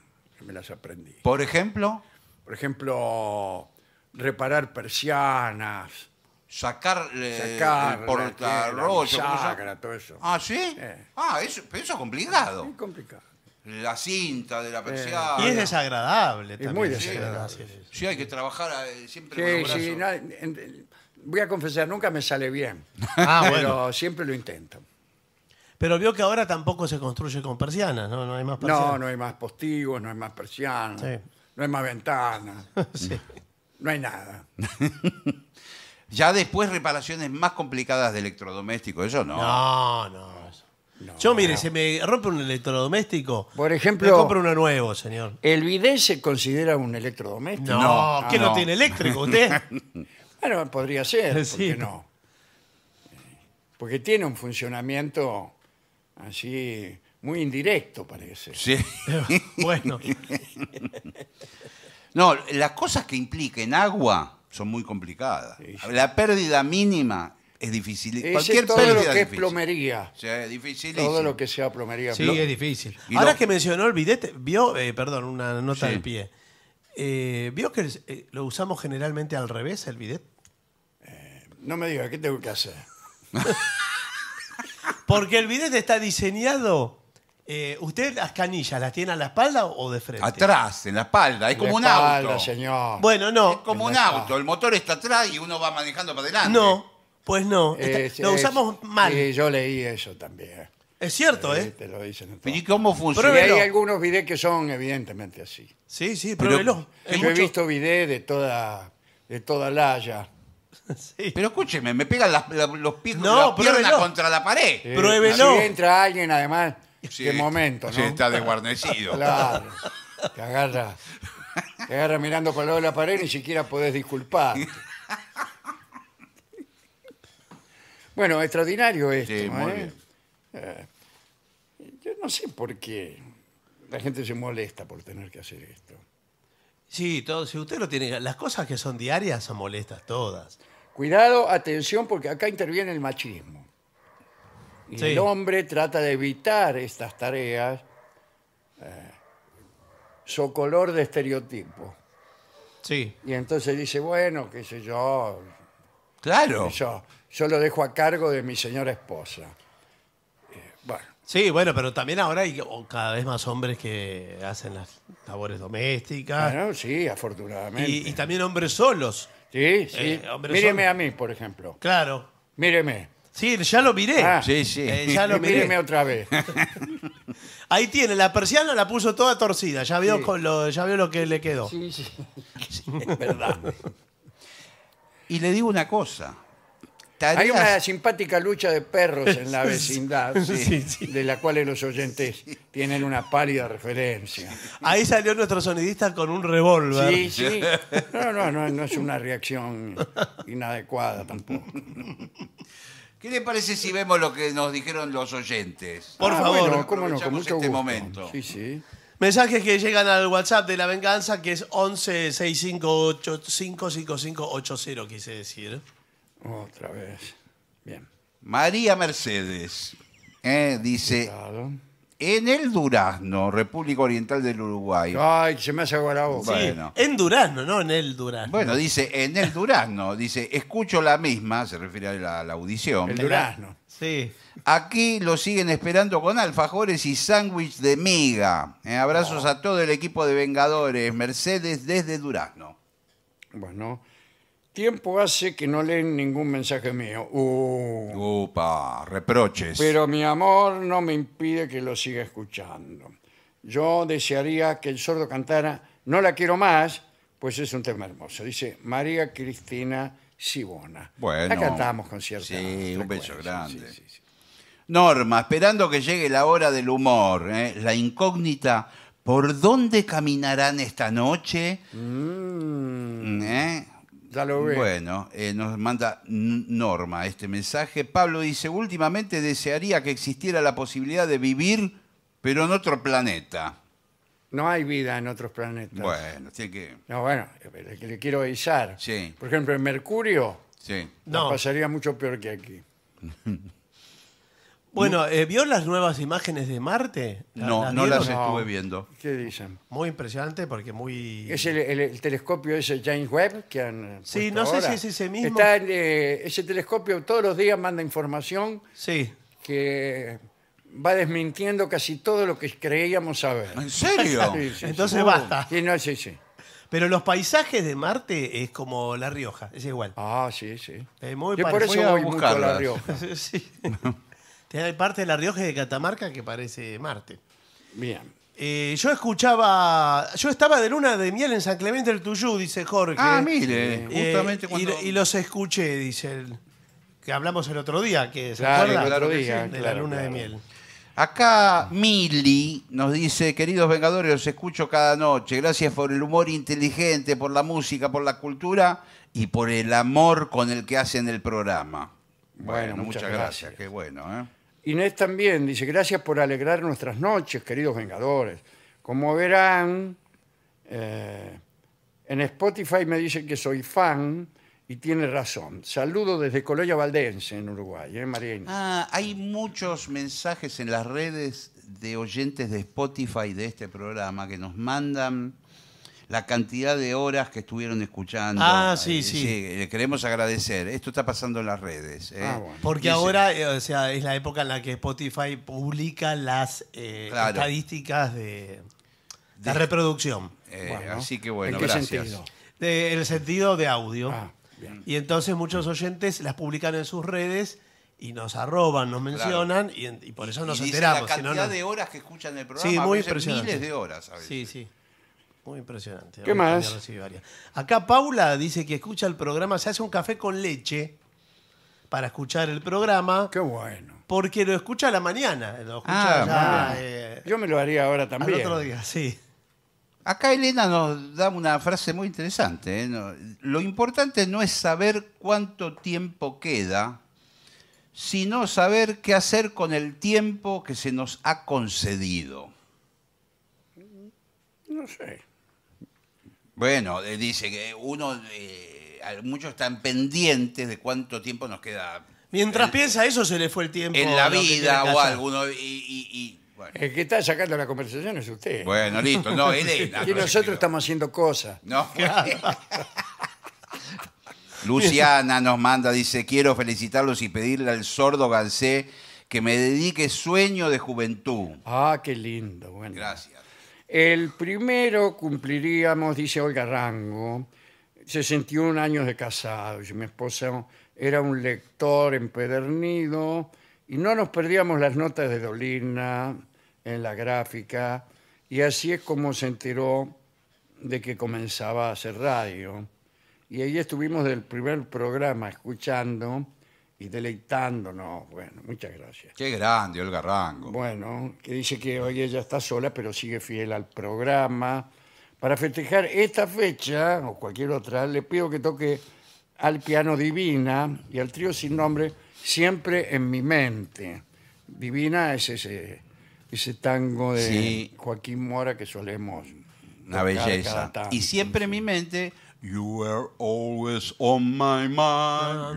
Me las aprendí. Por ejemplo, Por ejemplo, reparar persianas, sacar eh, sacar el eh, todo eso. Ah, ¿sí? Ah, eso, es complicado. complicado. La cinta de la persiana. Y es desagradable Es muy desagradable. Sí, hay que trabajar eh, siempre con los voy a confesar, nunca me sale bien. Ah, pero siempre lo intento. Pero vio que ahora tampoco se construye con persianas, ¿no? No hay más persianas. No, no hay más postigos, no hay más persianas, no hay más ventanas, no hay nada. Ya después reparaciones más complicadas de electrodomésticos, eso no. No, no. Yo, mire, se me rompe un electrodoméstico. Por ejemplo- Me compro uno nuevo, señor. ¿El bidet se considera un electrodoméstico? No, No, ¿qué ah, no. tiene eléctrico usted? Bueno, podría ser, ¿por qué no? Porque tiene un funcionamiento así muy indirecto parece. Sí. bueno, No, las cosas que impliquen agua son muy complicadas. La pérdida mínima es difícil. Ese Cualquier todo lo que es plomería. es difícil. Todo lo que sea plomería. Sí, es difícil. Ahora que mencionó el bidet vio, eh, perdón, una nota de pie. Eh, ¿Vio que eh, lo usamos generalmente al revés, el bidet? Eh, no me diga, ¿qué tengo que hacer? Porque el bidet está diseñado. Eh, ¿Usted las canillas las tiene a la espalda o de frente? Atrás, en la espalda. Es como un auto. señor. Bueno, Es no. como un auto. El motor está atrás y uno va manejando para adelante. No, pues no. lo usamos mal. Sí, yo leí eso también. Es cierto, Eh, Te lo dicen ¿y cómo funciona? hay algunos videos que son evidentemente así. Sí, sí, Pero- he visto videos de toda, de toda haya Pero escúcheme, me pegan los pies las piernas contra la pared. Pruébelo. Si entra alguien, además, de qué momento, ¿no? está desguarnecido. Claro. Te agarra, te mirando por el lado de la pared, ni siquiera podés disculpar. Bueno, extraordinario esto. ¿eh? Eh, yo no sé por qué la gente se molesta por tener que hacer esto. Sí, todo, si usted lo tiene. Las cosas que son diarias son molestas todas. Cuidado, atención, porque acá interviene el machismo. Y el hombre trata de evitar estas tareas eh, color de estereotipo. Sí. Y entonces dice, bueno, qué sé yo, Claro. yo, lo dejo a cargo de mi señora esposa. Eh, sí, bueno, pero también ahora hay cada vez más hombres que hacen las labores domésticas. bueno, sí, afortunadamente. y también hombres solos. Sí, sí. Eh, Míreme a mí, por ejemplo. Claro. Míreme. Sí, ya lo miré. Ah, sí, sí. Eh, ya lo miré. Míreme otra vez. Ahí tiene, la persiana la puso toda torcida. Ya vio, lo, ya vio lo que le quedó. Sí, sí. Es verdad. Y le digo una cosa. Hay una simpática lucha de perros en la vecindad, de la cual los oyentes tienen una pálida referencia. Ahí salió nuestro sonidista con un revólver. No, no, no, es una reacción inadecuada tampoco. ¿Qué le parece si vemos lo que nos dijeron los oyentes? Por favor, Mensajes que llegan al WhatsApp de La Venganza, que es 11 6585 5580, quise decir. Otra vez. Bien. María Mercedes eh, dice: En el Durazno, República Oriental del Uruguay. Ay, se me hace agua la boca. En Durazno, no en el Durazno. Bueno, dice: En el Durazno, dice: Escucho la misma, se refiere a la, audición. El durazno. Sí. Aquí lo siguen esperando con alfajores y sándwich de miga. Eh, abrazos a todo el equipo de Vengadores. Mercedes desde Durazno. Bueno, Tiempo hace que no leen ningún mensaje mío. Uh, Upa, reproches. pero mi amor no me impide que lo siga escuchando. Yo desearía que el sordo cantara No la quiero más, pues es un tema hermoso. Dice María Cristina Sibona. Bueno. La cantamos con cierta Sí, un beso grande. Norma, esperando que llegue la hora del humor, ¿eh? la incógnita, ¿por dónde caminarán esta noche? Mm. ¿Eh? Bueno, eh, nos manda Norma este mensaje. Pablo dice, últimamente desearía que existiera la posibilidad de vivir, pero en otro planeta. No hay vida en otros planetas. Bueno, tiene que... No, bueno, le, le quiero avisar. Sí. Por ejemplo, en Mercurio Sí. No. pasaría mucho peor que aquí. Bueno, eh, ¿vio las nuevas imágenes de Marte? No, no las estuve viendo. ¿Qué dicen? Muy impresionante porque muy... Es el, el- el telescopio ese James Webb que han. Sí, no sé si es ese mismo. Eh, ese telescopio todos los días manda información Sí. que va desmintiendo casi todo lo que creíamos saber. ¿En serio? Entonces uh. basta. Sí, sí, Pero los paisajes de Marte es como La Rioja, es igual. Ah, sí, sí. Es muy Yo por eso Voy a La Rioja. Sí. Hay parte de La Rioja de Catamarca que parece Marte. Bien. Eh, yo escuchaba, yo estaba de luna de miel en San Clemente del Tuyú, dice Jorge. Ah, mire, eh, justamente cuando... y, los escuché, dice él. Que hablamos el otro día, que se claro, acuerda? de la luna de miel. Acá Mili nos dice, queridos Vengadores, los escucho cada noche. Gracias por el humor inteligente, por la música, por la cultura y por el amor con el que hacen el programa. Bueno, muchas, gracias. Qué bueno, ¿eh? Inés también dice, gracias por alegrar nuestras noches, queridos vengadores. Como verán, eh, en Spotify me dicen que soy fan y tiene razón. Saludo desde Colonia Valdense, en Uruguay, ¿eh, Ah, hay muchos mensajes en las redes de oyentes de Spotify de este programa que nos mandan la cantidad de horas que estuvieron escuchando. Ah, sí, sí. le queremos agradecer. Esto está pasando en las redes. ¿eh? Ah, Porque ahora, eh, es la época en la que Spotify publica las eh, estadísticas de, reproducción. así que bueno, gracias. el sentido de audio. Ah, y entonces muchos mm. oyentes las publican en sus redes y nos arroban, nos mencionan y, por eso nos enteramos. La cantidad de horas que escuchan el programa. Sí, muy Miles de horas. A veces. Sí, sí. Muy impresionante. ¿Qué más? Acá Paula dice que escucha el programa, se hace un café con leche para escuchar el programa. Qué bueno. Porque lo escucha a la mañana. Ah, eh, Yo me lo haría ahora también. otro día, sí. Acá Elena nos da una frase muy interesante. ¿eh? lo importante no es saber cuánto tiempo queda, sino saber qué hacer con el tiempo que se nos ha concedido. No sé. Bueno, eh, dice que uno, muchos están pendientes de cuánto tiempo nos queda Mientras piensa eso, se le fue el tiempo. en la vida o algo. Y, El que está sacando la conversación es usted. Bueno, listo, no, Elena. y nosotros estamos haciendo cosas. Luciana nos manda, dice, quiero felicitarlos y pedirle al sordo Gansé que me dedique sueño de juventud. Ah, qué lindo. Bueno. Gracias. El primero cumpliríamos, dice Olga Rango, 61 años de casado. Mi esposa era un lector empedernido y no nos perdíamos las notas de Dolina en la gráfica. Y así es como se enteró de que comenzaba a hacer radio. Y ahí estuvimos del primer programa escuchando y deleitándonos. Bueno, muchas gracias. Qué grande, Olga Rango. Bueno, que dice que hoy ella está sola, pero sigue fiel al programa. Para festejar esta fecha o cualquier otra, le pido que toque al piano Divina y al trío sin nombre siempre en mi mente. Divina es ese, ese tango de Joaquín Mora que solemos. Una belleza. Y siempre en mi mente You were always on my mind. Ah.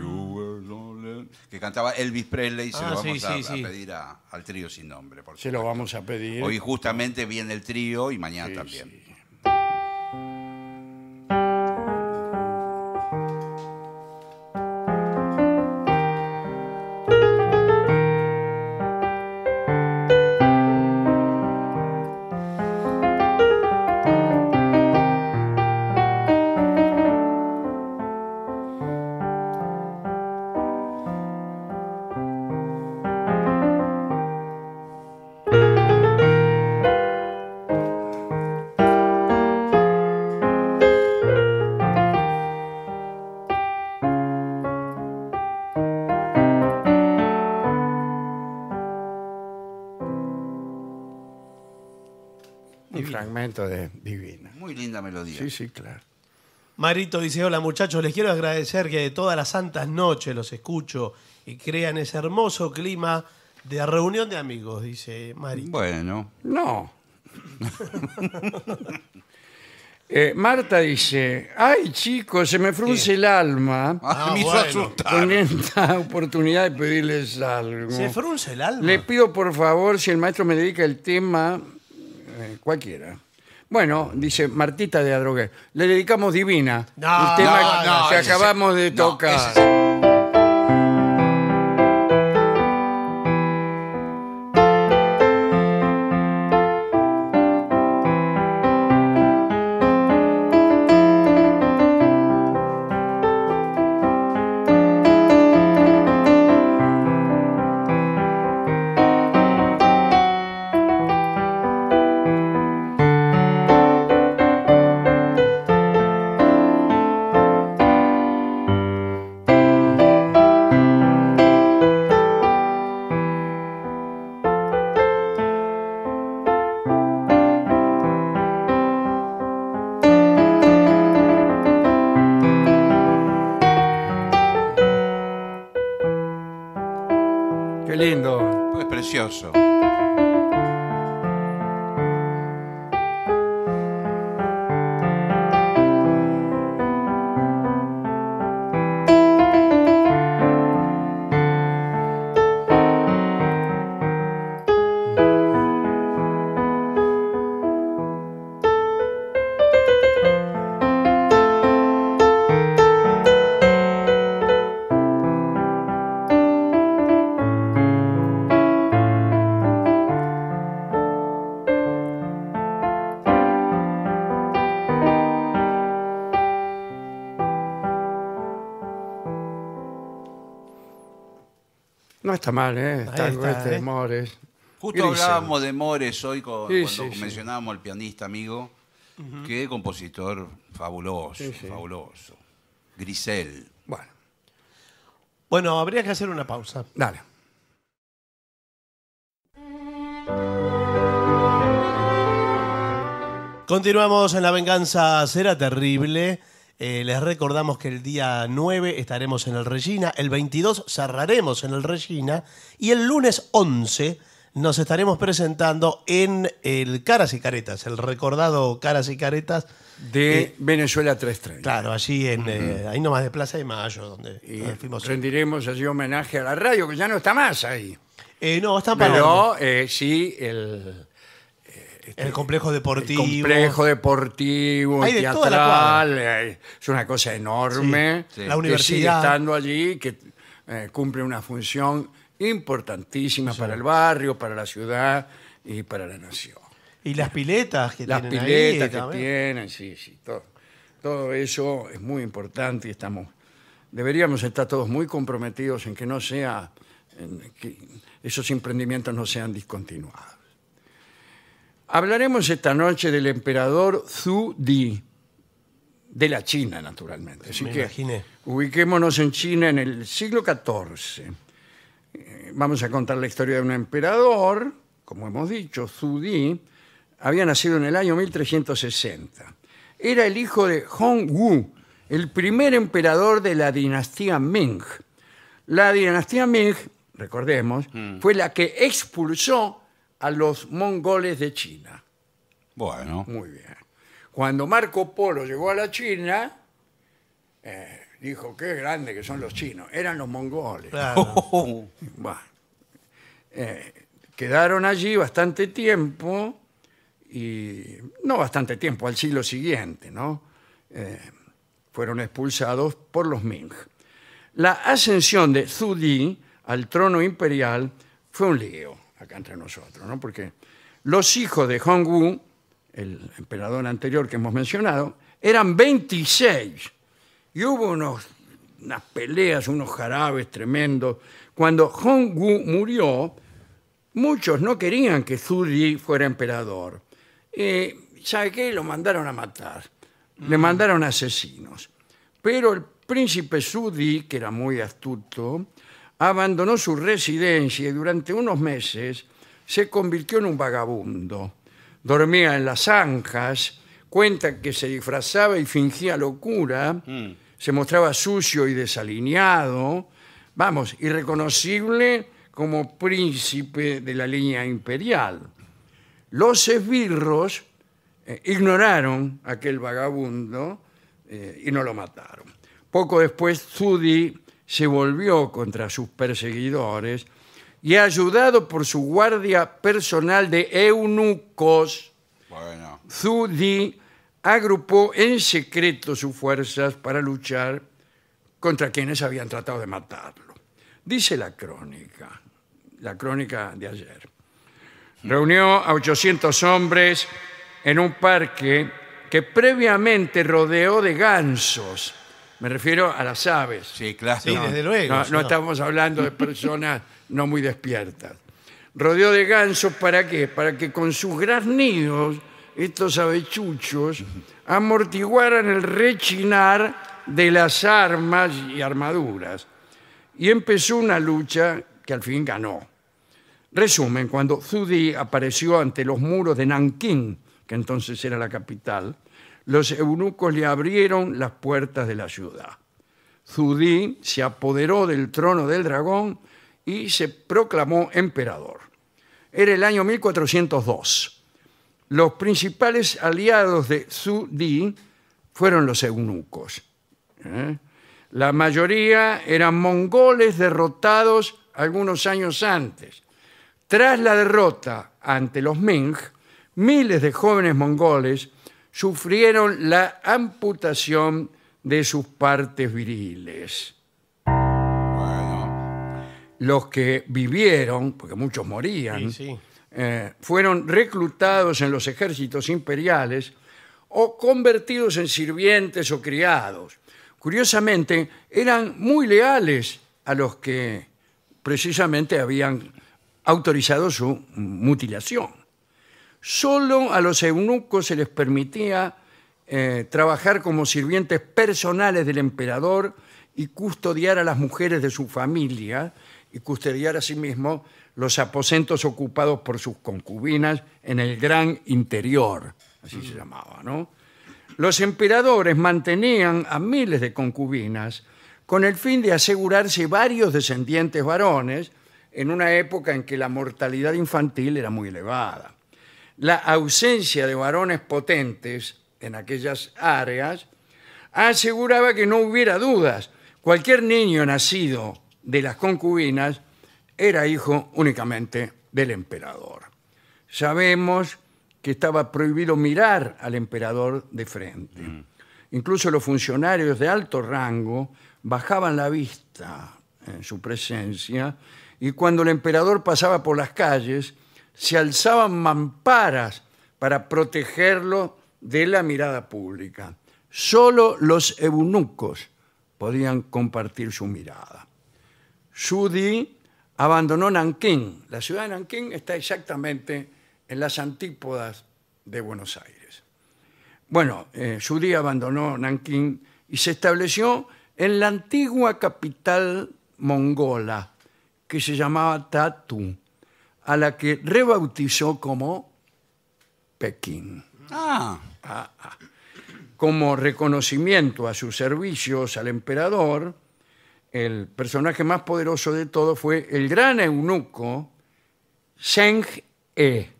Que cantaba Elvis Presley. Se lo ah, vamos a, pedir al trío sin nombre. se lo vamos a pedir. Hoy justamente viene el trío y mañana también. de divina. Muy linda melodía. Sí, sí, claro. Marito dice, hola muchachos, les quiero agradecer que de todas las santas noches los escucho y crean ese hermoso clima de reunión de amigos, dice Marito. Bueno. No. Eh, Marta dice, ay chicos, se me frunce el alma. Ah, ah, Con esta oportunidad de pedirles algo. Se frunce el alma. Les pido por favor, si el maestro me dedica el tema, eh, cualquiera. Bueno, dice Martita de Adrogué, le dedicamos Divina. el tema que acabamos de tocar. ¿eh? ¿eh? Justo hablábamos de Mores hoy cuando mencionábamos al pianista amigo. Qué compositor fabuloso, fabuloso. Grisel. Bueno, Bueno, habría que hacer una pausa. dale. Continuamos en La Venganza Será Terrible. Eh, les recordamos que el día 9 estaremos en el Regina, el 22 cerraremos en el Regina y el lunes 11 nos estaremos presentando en el Caras y Caretas, el recordado Caras y Caretas. De eh, Venezuela 3.3. Claro, allí en, eh, ahí nomás de Plaza de Mayo, donde y fuimos. Rendiremos allí homenaje a la radio, que ya no está más ahí. no, está parado. Pero sí, el este, el complejo deportivo. El complejo deportivo, teatral, es una cosa enorme. La universidad. estando allí, que eh, cumple una función importantísima para el barrio, para la ciudad y para la nación. Y las piletas que tienen. Las piletas que tienen, sí, sí. Todo, eso es muy importante y estamos. Deberíamos estar todos muy comprometidos en que no sea. En que esos emprendimientos no sean discontinuados. Hablaremos esta noche del emperador Zhu Di, de la China, naturalmente. ubiquémonos en China en el siglo XIV. Eh, vamos a contar la historia de un emperador, como hemos dicho, Zhu Di, había nacido en el año 1360. Era el hijo de Hong Wu, el primer emperador de la dinastía Ming. La dinastía Ming, recordemos, mm. fue la que expulsó a los mongoles de China. Bueno. Muy bien. Cuando Marco Polo llegó a la China, eh, dijo, qué grande que son los chinos. Eran los mongoles. Eh, quedaron allí bastante tiempo, y no bastante tiempo, al siglo siguiente, ¿no? Eh, fueron expulsados por los Ming. La ascensión de Zhu Di al trono imperial fue un lío acá entre nosotros, ¿no? Porque los hijos de Wu, el emperador anterior que hemos mencionado, eran 26. Y hubo unas peleas, unos jarabes tremendos. Cuando Wu murió, muchos no querían que Di fuera emperador. Eh, ¿Sabe qué? Lo mandaron a matar. Le mm. mandaron asesinos. Pero el príncipe Di, que era muy astuto, abandonó su residencia y durante unos meses se convirtió en un vagabundo. Dormía en las zanjas, cuenta que se disfrazaba y fingía locura, mm. se mostraba sucio y desalineado, vamos, irreconocible como príncipe de la línea imperial. Los esbirros eh, ignoraron a aquel vagabundo eh, y no lo mataron. Poco después, Zudi se volvió contra sus perseguidores y ayudado por su guardia personal de eunucos, bueno. Zudi agrupó en secreto sus fuerzas para luchar contra quienes habían tratado de matarlo. Dice la crónica, la crónica de ayer. Reunió a 800 hombres en un parque que previamente rodeó de gansos me refiero a las aves. Sí, claro. no, desde luego. No, estamos hablando de personas no muy despiertas. Rodeó de gansos, ¿para qué? Para que con sus nidos estos avechuchos, amortiguaran el rechinar de las armas y armaduras. Y empezó una lucha que al fin ganó. Resumen, cuando Zudi apareció ante los muros de Nankín, que entonces era la capital, los eunucos le abrieron las puertas de la ciudad. Zudí se apoderó del trono del dragón y se proclamó emperador. Era el año 1402. Los principales aliados de Zudí fueron los eunucos. ¿eh? La mayoría eran mongoles derrotados algunos años antes. Tras la derrota ante los Ming, miles de jóvenes mongoles sufrieron la amputación de sus partes viriles. Los que vivieron, porque muchos morían, eh, fueron reclutados en los ejércitos imperiales o convertidos en sirvientes o criados. Curiosamente, eran muy leales a los que precisamente habían autorizado su mutilación. Solo a los eunucos se les permitía eh, trabajar como sirvientes personales del emperador y custodiar a las mujeres de su familia y custodiar a sí mismo los aposentos ocupados por sus concubinas en el gran interior, así se mm. llamaba, Los emperadores mantenían a miles de concubinas con el fin de asegurarse varios descendientes varones en una época en que la mortalidad infantil era muy elevada la ausencia de varones potentes en aquellas áreas aseguraba que no hubiera dudas. Cualquier niño nacido de las concubinas era hijo únicamente del emperador. Sabemos que estaba prohibido mirar al emperador de frente. Mm. Incluso los funcionarios de alto rango bajaban la vista en su presencia y cuando el emperador pasaba por las calles se alzaban mamparas para protegerlo de la mirada pública. Solo los eunucos podían compartir su mirada. Sudí abandonó Nankín. La ciudad de Nankín está exactamente en las antípodas de Buenos Aires. Bueno, Sudí eh, abandonó Nankín y se estableció en la antigua capital mongola, que se llamaba Tatu a la que rebautizó como Pekín. Ah. Como reconocimiento a sus servicios al emperador, el personaje más poderoso de todo fue el gran eunuco Zheng E.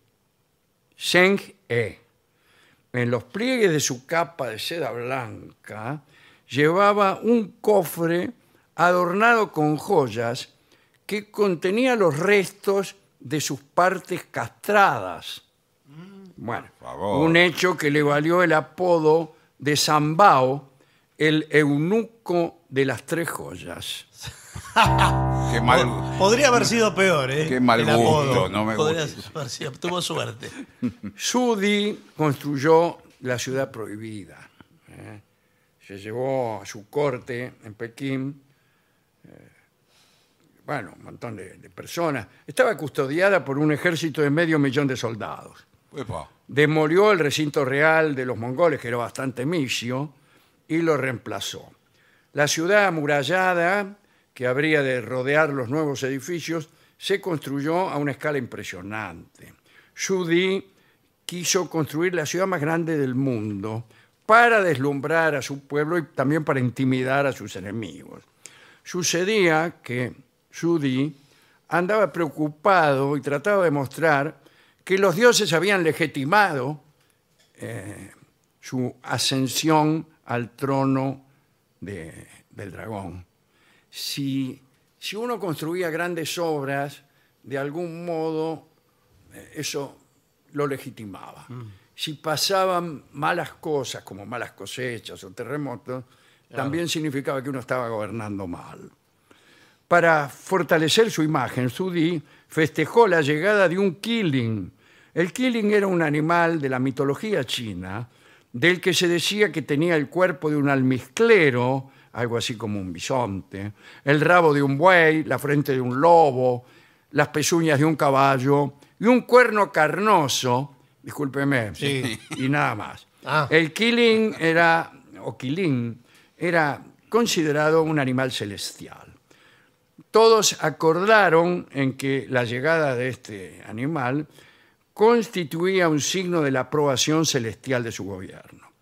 Zheng E. En los pliegues de su capa de seda blanca llevaba un cofre adornado con joyas que contenía los restos de sus partes castradas. Mm, bueno, un hecho que le valió el apodo de Zambao, el eunuco de las tres joyas. Qué mal- Podría haber sido peor, ¿eh? Qué mal no me Podría haber sido, tuvo suerte. Sudi construyó la ciudad prohibida. ¿eh? Se llevó a su corte en Pekín bueno, un montón de, personas. Estaba custodiada por un ejército de medio millón de soldados. Demolió el recinto real de los mongoles, que era bastante misio, y lo reemplazó. La ciudad amurallada, que habría de rodear los nuevos edificios, se construyó a una escala impresionante. Sudí quiso construir la ciudad más grande del mundo para deslumbrar a su pueblo y también para intimidar a sus enemigos. Sucedía que Judy andaba preocupado y trataba de mostrar que los dioses habían legitimado eh, su ascensión al trono del dragón. Si, uno construía grandes obras, de algún modo eh, eso lo legitimaba. Mm. Si pasaban malas cosas, como malas cosechas o terremotos, también significaba que uno estaba gobernando mal. Para fortalecer su imagen, Sudi festejó la llegada de un killing. El killing era un animal de la mitología china del que se decía que tenía el cuerpo de un almizclero, algo así como un bisonte, el rabo de un buey, la frente de un lobo, las pezuñas de un caballo y un cuerno carnoso, discúlpeme, y nada más. Ah. El killing era, o killing, era considerado un animal celestial todos acordaron en que la llegada de este animal constituía un signo de la aprobación celestial de su gobierno.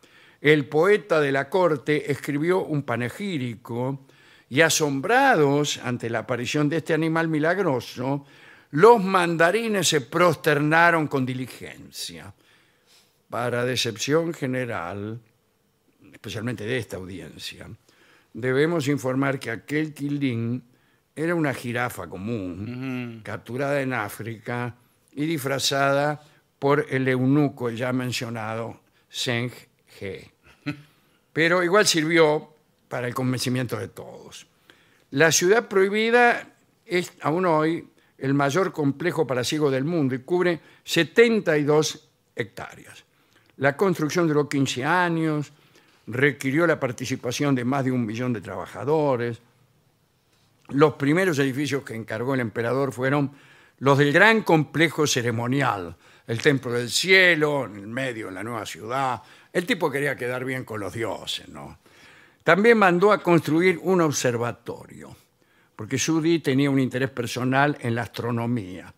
El poeta de la corte escribió un panegírico y asombrados ante la aparición de este animal milagroso, los mandarines se prosternaron con diligencia. Para decepción general, especialmente de esta audiencia, debemos informar que aquel tildín era una jirafa común, capturada en África y disfrazada por el eunuco ya mencionado, Seng He. Pero igual sirvió para el convencimiento de todos. La ciudad prohibida es aún hoy el mayor complejo parasiego del mundo y cubre 72 hectáreas. La construcción duró 15 años, requirió la participación de más de un millón de trabajadores, los primeros edificios que encargó el emperador fueron los del gran complejo ceremonial, el templo del cielo, en el medio, en la nueva ciudad. El tipo quería quedar bien con los dioses, ¿no? También mandó a construir un observatorio, porque Sudi tenía un interés personal en la astronomía.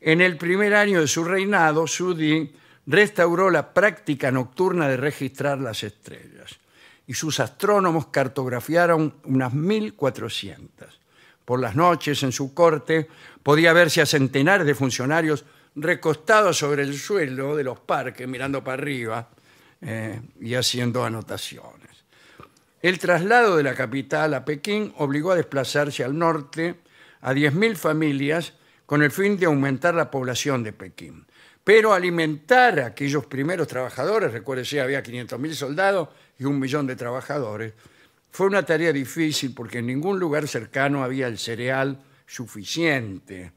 En el primer año de su reinado, Sudi restauró la práctica nocturna de registrar las estrellas y sus astrónomos cartografiaron unas 1400 por las noches en su corte podía verse a centenares de funcionarios recostados sobre el suelo de los parques, mirando para arriba eh, y haciendo anotaciones. El traslado de la capital a Pekín obligó a desplazarse al norte a 10.000 familias con el fin de aumentar la población de Pekín. Pero alimentar a aquellos primeros trabajadores, recuérdese, había 500.000 soldados y un millón de trabajadores, fue una tarea difícil porque en ningún lugar cercano había el cereal suficiente.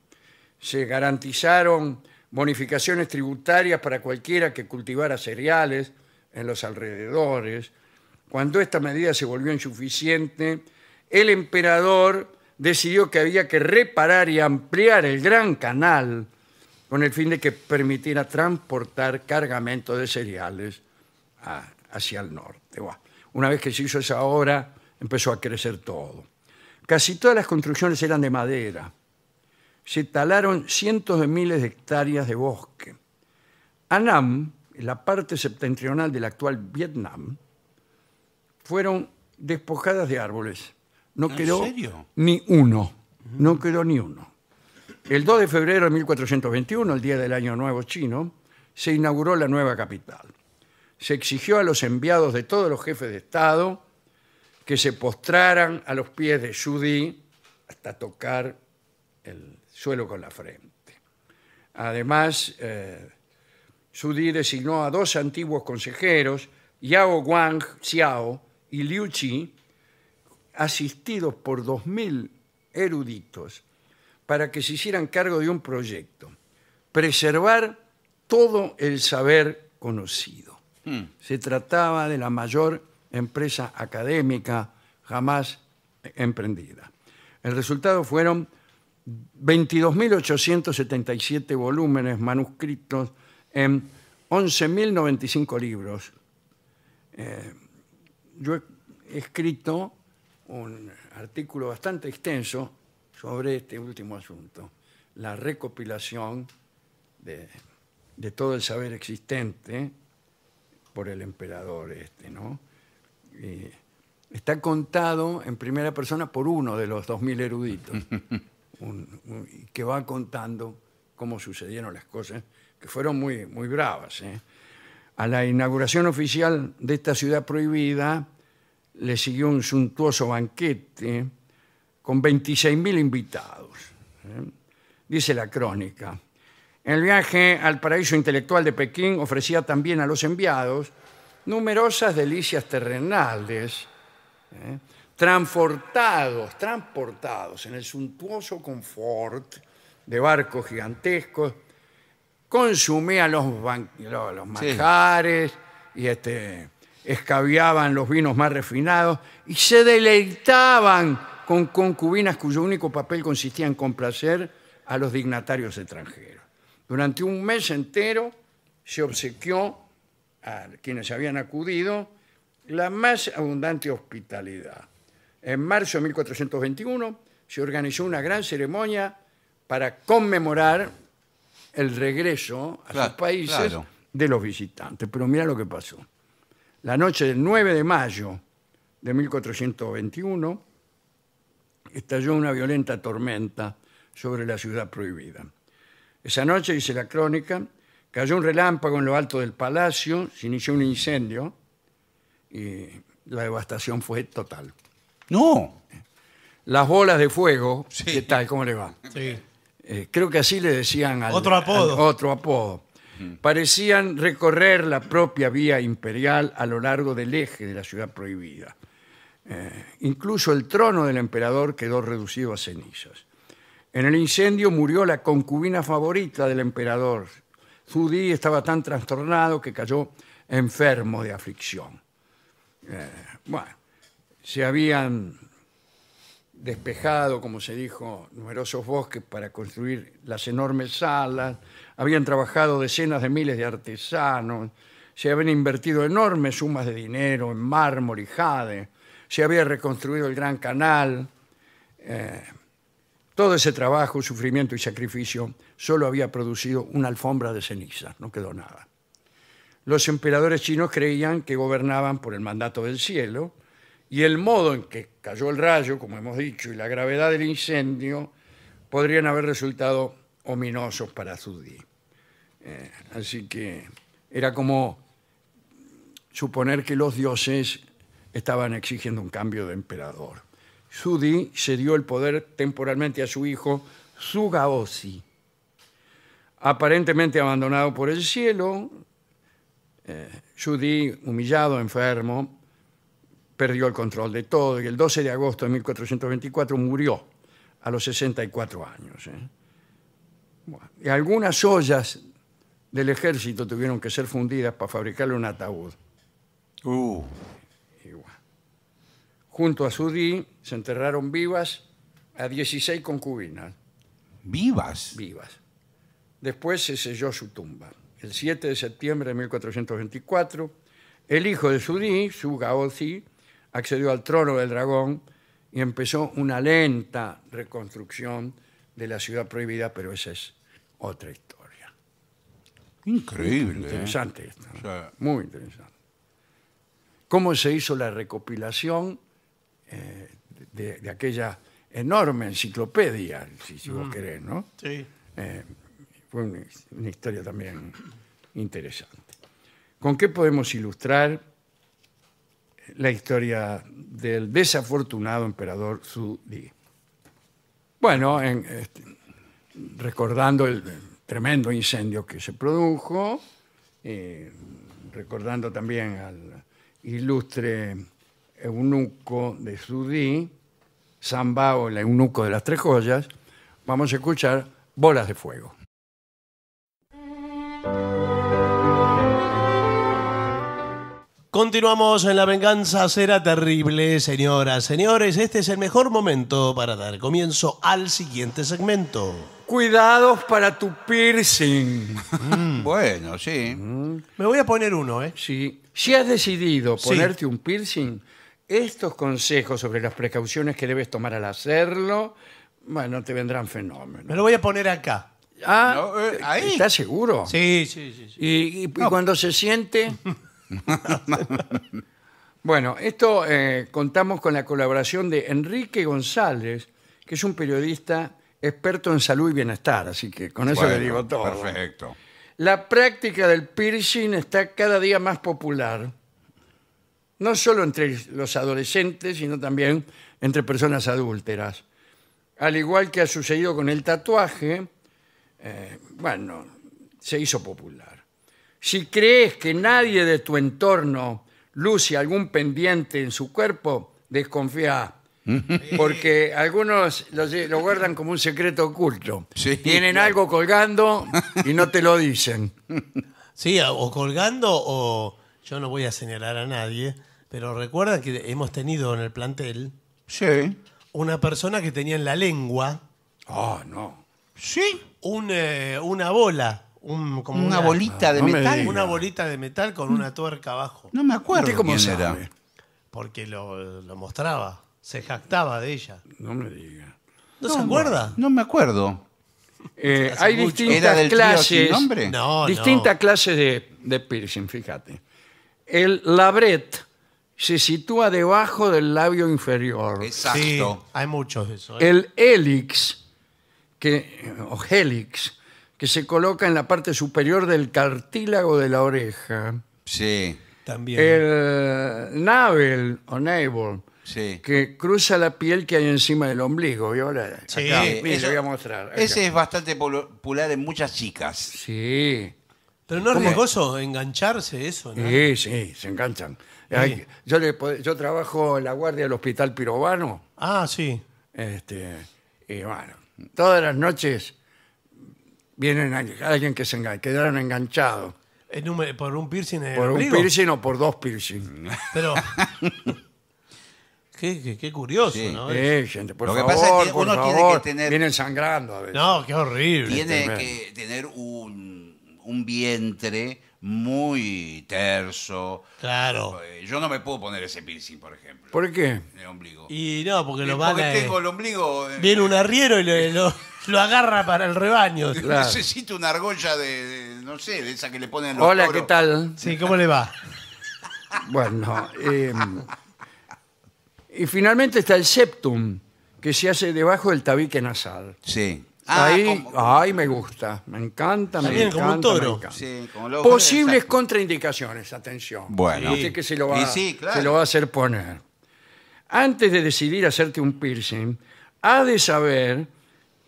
Se garantizaron bonificaciones tributarias para cualquiera que cultivara cereales en los alrededores. Cuando esta medida se volvió insuficiente, el emperador decidió que había que reparar y ampliar el gran canal con el fin de que permitiera transportar cargamento de cereales hacia el norte. Una vez que se hizo esa obra, empezó a crecer todo. Casi todas las construcciones eran de madera. Se talaron cientos de miles de hectáreas de bosque. Anam, la parte septentrional del actual Vietnam, fueron despojadas de árboles. No quedó ni uno. No quedó ni uno. El 2 de febrero de 1421, el día del Año Nuevo chino, se inauguró la nueva capital se exigió a los enviados de todos los jefes de Estado que se postraran a los pies de Sudí hasta tocar el suelo con la frente. Además, eh, Sudí designó a dos antiguos consejeros, Yao Guang Xiao y Liu Qi, asistidos por 2.000 eruditos, para que se hicieran cargo de un proyecto, preservar todo el saber conocido. Mm. Se trataba de la mayor empresa académica jamás emprendida. El resultado fueron 22.877 volúmenes manuscritos en 11.095 libros. Eh, yo he escrito un artículo bastante extenso sobre este último asunto, la recopilación de todo el saber existente por el emperador este, ¿no? Eh, está contado en primera persona por uno de los 2.000 eruditos, que va contando cómo sucedieron las cosas, que fueron muy, muy bravas. ¿eh? A la inauguración oficial de esta ciudad prohibida le siguió un suntuoso banquete con 26.000 invitados. ¿eh? Dice la crónica. El viaje al paraíso intelectual de Pekín ofrecía también a los enviados numerosas delicias terrenales, ¿eh? transportados, transportados en el suntuoso confort de barcos gigantescos, consumían los, los, manjares y este, los vinos más refinados y se deleitaban con concubinas cuyo único papel consistía en complacer a los dignatarios extranjeros. Durante un mes entero se obsequió a quienes habían acudido la más abundante hospitalidad. En marzo de 1421 se organizó una gran ceremonia para conmemorar el regreso a sus países de los visitantes. Pero mira lo que pasó. La noche del 9 de mayo de 1421 estalló una violenta tormenta sobre la ciudad prohibida. Esa noche, dice la crónica, cayó un relámpago en lo alto del palacio, se inició un incendio y la devastación fue total. No. Las bolas de fuego, ¿qué tal? ¿Cómo le va? Sí. Eh, creo que así le decían al Otro apodo. otro apodo. Parecían recorrer la propia vía imperial a lo largo del eje de la ciudad prohibida. Eh, incluso el trono del emperador quedó reducido a cenizas. En el incendio murió la concubina favorita del emperador. Zudí estaba tan trastornado que cayó enfermo de aflicción. Eh, bueno, se habían despejado, como se dijo, numerosos bosques para construir las enormes salas, habían trabajado decenas de miles de artesanos, se habían invertido enormes sumas de dinero en mármol y jade, se había reconstruido el Gran Canal. Eh, todo ese trabajo, sufrimiento y sacrificio solo había producido una alfombra de ceniza, no quedó nada. Los emperadores chinos creían que gobernaban por el mandato del cielo y el modo en que cayó el rayo, como hemos dicho, y la gravedad del incendio podrían haber resultado ominosos para Zudi. Eh, así que era como suponer que los dioses estaban exigiendo un cambio de emperador. Sudi cedió el poder temporalmente a su hijo Sugaosi. Aparentemente abandonado por el cielo, eh, humillado, enfermo, perdió el control de todo y el 12 de agosto de 1424 murió a los 64 años. ¿eh? y algunas ollas del ejército tuvieron que ser fundidas para fabricarle un ataúd. Uh junto a Sudí se enterraron vivas a 16 concubinas. ¿Vivas? Vivas. Después se selló su tumba. El 7 de septiembre de 1424, el hijo de Sudí, Gaozi, accedió al trono del dragón y empezó una lenta reconstrucción de la ciudad prohibida, pero esa es otra historia. Increíble. ¿eh? Interesante esto. Muy interesante. ¿Cómo se hizo la recopilación? Eh, de, aquella enorme enciclopedia, si, si vos mm. querés, ¿no? Sí. Eh, fue una, historia también interesante. ¿Con qué podemos ilustrar la historia del desafortunado emperador Su Di? Bueno, este, recordando el tremendo incendio que se produjo, eh, recordando también al ilustre eunuco de Sudí, Zambao, el eunuco de las tres joyas, vamos a escuchar Bolas de Fuego. Continuamos en La venganza será terrible, señoras, señores. Este es el mejor momento para dar comienzo al siguiente segmento. Cuidados para tu piercing. Mm, bueno, sí. Me voy a poner uno, ¿eh? Sí. Si has decidido ponerte un piercing, estos consejos sobre las precauciones que debes tomar al hacerlo, bueno, te vendrán fenómenos. Me lo voy a poner acá. Ah, eh, ahí. ¿estás seguro? Sí, sí, sí. Y, cuando se siente... bueno, esto eh, contamos con la colaboración de Enrique González, que es un periodista experto en salud y bienestar, así que con eso le digo todo. Perfecto. La práctica del piercing está cada día más popular no solo entre los adolescentes, sino también entre personas adúlteras. Al igual que ha sucedido con el tatuaje, eh, bueno, se hizo popular. Si crees que nadie de tu entorno luce algún pendiente en su cuerpo, desconfía. Porque algunos lo, guardan como un secreto oculto. Tienen algo colgando y no te lo dicen. Sí, o colgando o yo no voy a señalar a nadie, pero recuerda que hemos tenido en el plantel Sí. una persona que tenía en la lengua Oh, no. Sí. Eh, una bola, Una bolita de metal. Una bolita de metal con una tuerca abajo. No me acuerdo. cómo era. Porque lo, mostraba, se jactaba de ella. No me diga. ¿No, se acuerda? No me acuerdo. Eh, hay distintas clases. No, no. clases de, de piercing, fíjate. El labret se sitúa debajo del labio inferior. Exacto. hay muchos de eso. ¿eh? El hélix, que, o hélix, que se coloca en la parte superior del cartílago de la oreja. Sí, También. El navel, o navel, que cruza la piel que hay encima del ombligo. Y Sí, voy a mostrar. Ese es bastante popular en muchas chicas. Sí, Pero no es riesgoso engancharse eso, ¿no? sí, sí, se enganchan yo, trabajo en la guardia del hospital pirobano. Ah, sí. Este, y bueno, todas las noches vienen alguien que se quedaron enganchados por un piercing por un piercing o por dos piercing. Pero. qué, qué- curioso, ¿no? Sí, gente, por Lo que pasa es que uno tiene que tener- vienen sangrando a veces. No, qué horrible. Tiene que tener un, un vientre muy terso. Claro. Eh, yo no me puedo poner ese piercing, por ejemplo. ¿Por qué? El ombligo. Y no, porque lo eh, va a... tengo el ombligo... Eh, Viene un arriero y lo, lo, agarra para el rebaño. Necesito una argolla de, no sé, de esa que le ponen los Hola, ¿qué tal? Sí, ¿cómo le va? bueno, em, y finalmente está el septum, que se hace debajo del tabique nasal. Sí. Ah, Ahí, ay, me gusta, me encanta, me encanta. Posibles contraindicaciones, atención. Bueno. dice que se lo, va, a hacer poner. Antes de decidir hacerte un piercing, ha de saber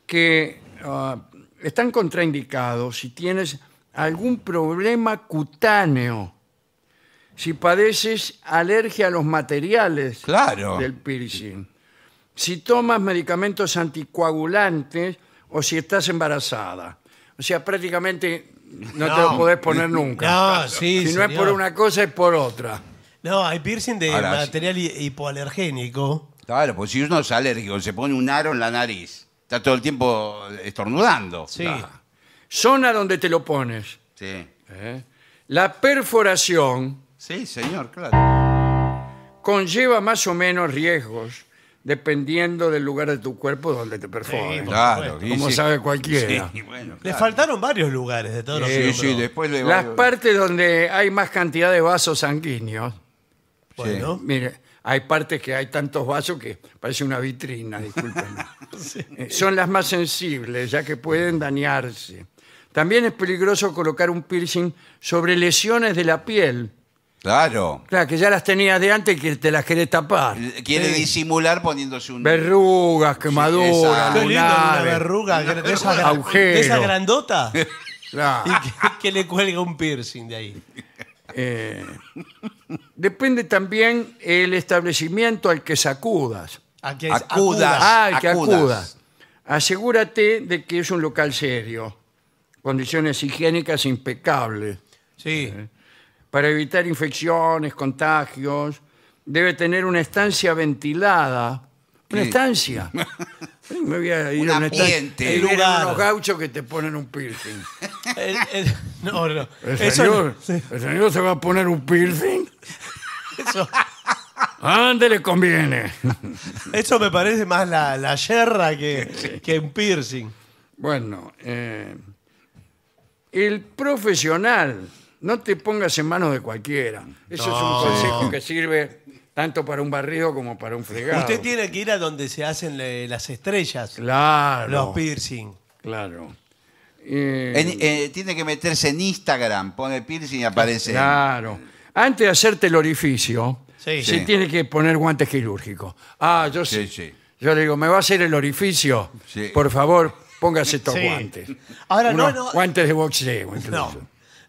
que ah, están contraindicados si tienes algún problema cutáneo, si padeces alergia a los materiales Claro. del piercing, si tomas medicamentos anticoagulantes o si estás embarazada. O sea, prácticamente no, te lo podés poner nunca. No, si no es por una cosa, es por otra. No, hay piercing de material hipoalergénico. Claro, pues si uno es alérgico, se pone un aro en la nariz, está todo el tiempo estornudando. Sí. Zona donde te lo pones. Sí. ¿Eh? La perforación Sí, señor, claro. conlleva más o menos riesgos dependiendo del lugar de tu cuerpo donde te performes, Claro, como sabe cualquiera. Le faltaron varios lugares de todos los Sí, después de Las partes donde hay más cantidad de vasos sanguíneos, Bueno, mire, hay partes que hay tantos vasos que parece una vitrina, disculpen. Eh, son las más sensibles, ya que pueden dañarse. También es peligroso colocar un piercing sobre lesiones de la piel, Claro. Claro, que ya las tenía de antes y que te las eh, quiere tapar. Quiere disimular poniéndose un... Verrugas, quemaduras, una verruga esa, grandota y que, le cuelga un piercing de ahí. Eh, depende también el establecimiento al que sacudas. ¿A que Acudas. Ah, al que acudas. Asegúrate de que es un local serio, condiciones higiénicas impecables. Sí. Eh, para evitar infecciones, contagios. Debe tener una estancia ventilada. Una estancia. Me voy a ir Un a una ambiente. El unos gauchos que te ponen un piercing. no, no. El señor, el señor se va a poner un piercing. eso, dónde le conviene? eso me parece más la, la yerra que, que un piercing. Bueno, eh, el profesional no te pongas en manos de cualquiera. Eso es un consejo que sirve tanto para un barrido como para un fregado. Usted tiene que ir a donde se hacen las estrellas, Claro. los piercing. Claro. Eh, eh, tiene que meterse en Instagram, pone piercing y aparece. Claro. Antes de hacerte el orificio, se tiene que poner guantes quirúrgicos. Ah, yo sí. Yo le digo, ¿me va a hacer el orificio? Sí. Por favor, póngase estos guantes. Ahora, no, no. Guantes de boxeo. incluso.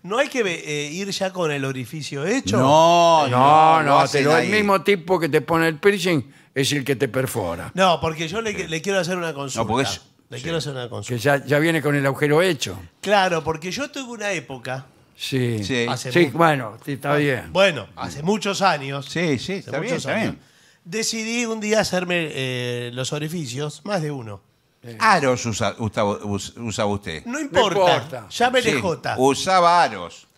¿No hay que eh, ir ya con el orificio hecho? No, no, no, el mismo tipo que te pone el piercing es el que te perfora. No, porque yo le, quiero hacer una consulta. No, porque Le quiero hacer una consulta. ya, ya viene con el agujero hecho. Claro, porque yo tuve una época, Sí. Sí. bueno, sí, está ah, bien. bueno, hace muchos años. Sí, sí, está bien, Decidí un día hacerme eh, los orificios, más de uno. Eh. Aros usaba usted. No importa. importa. Ya me usaba aros.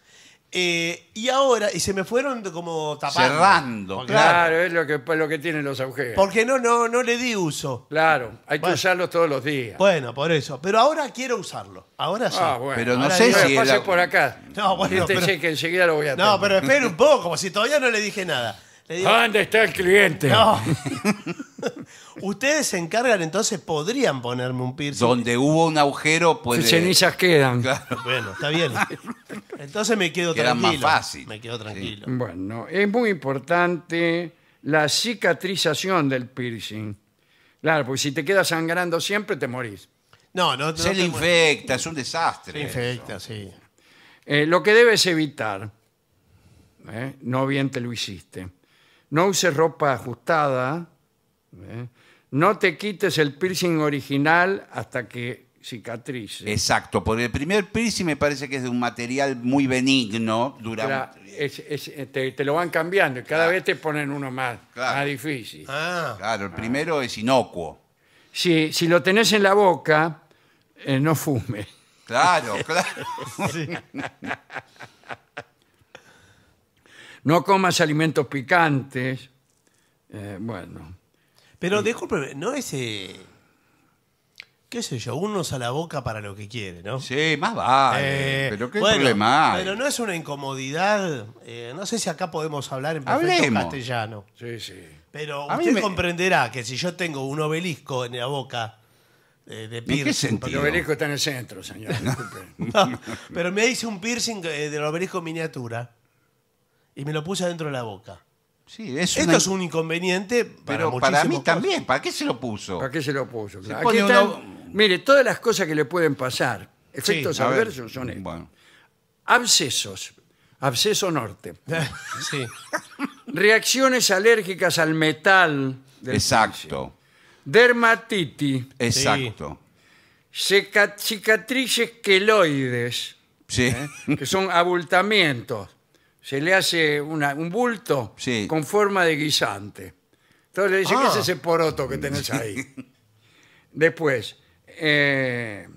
Eh, y ahora, y se me fueron como tapando. Cerrando, claro. es lo que, lo que tienen los agujeros. Porque no, no, no le di uso. Claro, hay que usarlos todos los días. Bueno, por eso. Pero ahora quiero usarlo. Ahora sí. Ah, bueno. Pero no sé si por acá. No, bueno, este pero- enseguida lo voy a No, pero espere un poco, como si todavía no le dije nada. ¿Dónde está el cliente? No. Ustedes se encargan, entonces podrían ponerme un piercing. Donde hubo un agujero, Sus puede... cenizas quedan. Bueno, está bien. Entonces me quedo más fácil. Me quedo tranquilo. Bueno, es muy importante la cicatrización del piercing. Claro, porque si te quedas sangrando siempre te morís. No, no, Se le infecta, es un desastre. Se infecta, sí. Eh, lo que debes evitar, ¿eh? no bien te lo hiciste, no uses ropa ajustada, ¿eh? no te quites el piercing original hasta que cicatrices. Exacto, porque el primer piercing me parece que es de un material muy benigno. Dura eh, te, lo van cambiando, y cada vez te ponen uno más, difícil. Ah, Claro, el primero es inocuo. Si, lo tenés en la boca, eh, no fume. Claro, claro. no comas alimentos picantes. Eh, bueno. Pero eh. discúlpeme, no es. Eh, ¿Qué sé yo? unos a la boca para lo que quiere, ¿no? Sí, más vale. pero qué problema Pero no es una incomodidad. no sé si acá podemos hablar en perfecto castellano. Sí, sí. Pero usted comprenderá que si yo tengo un obelisco en la boca de piercing. el obelisco está en el centro, señor. disculpe. pero me hice un piercing del obelisco miniatura y me lo puse adentro de la boca. Sí, es Esto es un inconveniente para Pero para mí también, ¿para qué se lo puso? ¿Para qué se lo puso? Mire, todas las cosas que le pueden pasar, efectos adversos son estos. Abscesos, absceso norte. Reacciones alérgicas al metal. del exacto, Dermatitis, exacto. cicatrices queloides, Sí. ¿eh? que son abultamientos se le hace una- un bulto con forma de guisante. Entonces le dice, ¿qué es ah. ese poroto que tenés ahí? Después, eh,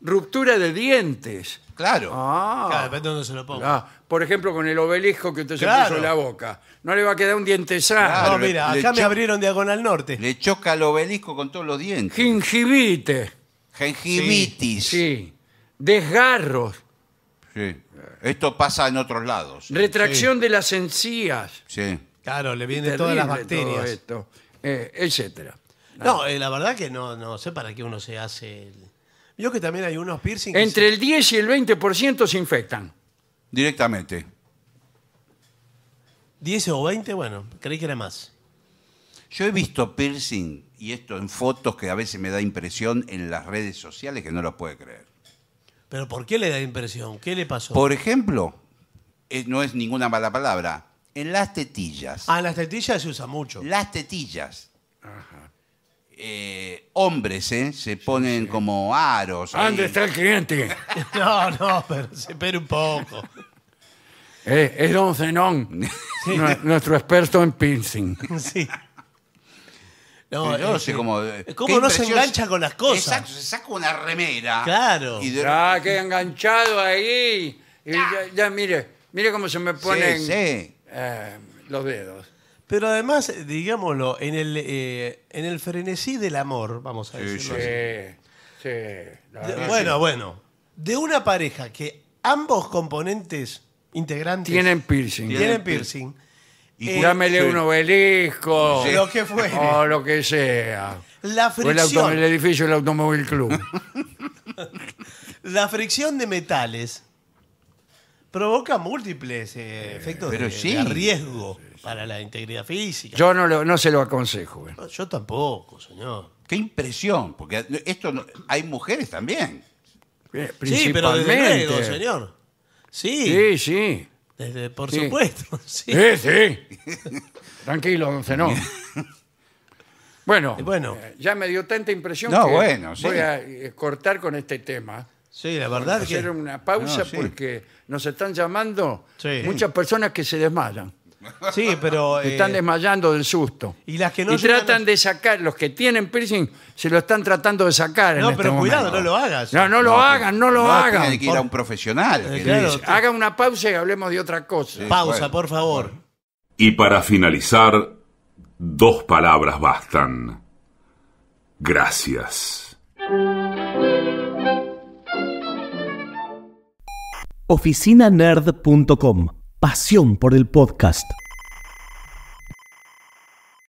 ruptura de dientes. Claro. Ah. depende de dónde se lo ponga. por ejemplo, con el obelisco que usted se puso en la boca. No le va a quedar un diente Claro. no, mira, acá me abrieron diagonal norte. Le choca el obelisco con todos los dientes. Gingivite. Gingivitis. Sí. Desgarros. Sí. Esto pasa en otros lados. Retracción de las encías. Sí. Claro, le vienen todas las bacterias. esto, eh, etcétera. No, eh, la verdad que no, no sé para qué uno se hace. Yo que también hay unos piercings. Entre el 10 y el 20% se infectan. Directamente. 10 o 20, bueno, creí que era más. Yo he visto piercing y esto en fotos que a veces me da impresión en las redes sociales que no lo puede creer. ¿Pero por qué le da impresión? ¿Qué le pasó? Por ejemplo, eh, no es ninguna mala palabra, en las tetillas. Ah, las tetillas se usa mucho. Las tetillas. Eh, hombres, ¿eh? Se ponen como aros. ¿Dónde está el cliente? No, no, pero se espera un poco. Eh, es don Zenón, nuestro experto en pincing. Sí. No, yo no sé cómo. Eh, ¿Cómo no se engancha con las cosas? Exacto, se saca una remera. Claro. Y Ah, qué enganchado ahí. Y ya, mire, mire cómo se me ponen eh, los dedos. Pero además, digámoslo, en el, eh, en el frenesí del amor, vamos a decirlo sí, Sí, bueno, bueno. De una pareja que ambos componentes integrantes. Tienen piercing. Tienen piercing y Dámele eh, un obelisco. Sí. Lo que O lo que sea. el, edificio del Automóvil Club. la fricción de metales provoca múltiples eh, eh, efectos de, riesgo para la integridad física. Yo no, no se lo aconsejo. yo tampoco, señor. Qué impresión, porque esto hay mujeres también. Sí, pero señor. Sí. Sí, sí por supuesto. Sí. Sí, sí. Tranquilo, don Zenón. Bueno, bueno. Eh, ya me dio tanta impresión que voy a eh, cortar con este tema. Sí, la verdad que. hacer una pausa porque nos están llamando muchas personas que se desmayan. Sí, pero... están eh, desmayando del susto. Y las que no tratan de sacar, los que tienen piercing, se lo están tratando de sacar. No, este pero cuidado, no lo hagas. No, no lo hagan, no lo hagan. Tiene que ir a un profesional. Eh, claro. Haga una pausa y hablemos de otra cosa. Pausa, por favor. Y para finalizar, dos palabras bastan. Gracias. oficinanerd.com pasión por el podcast.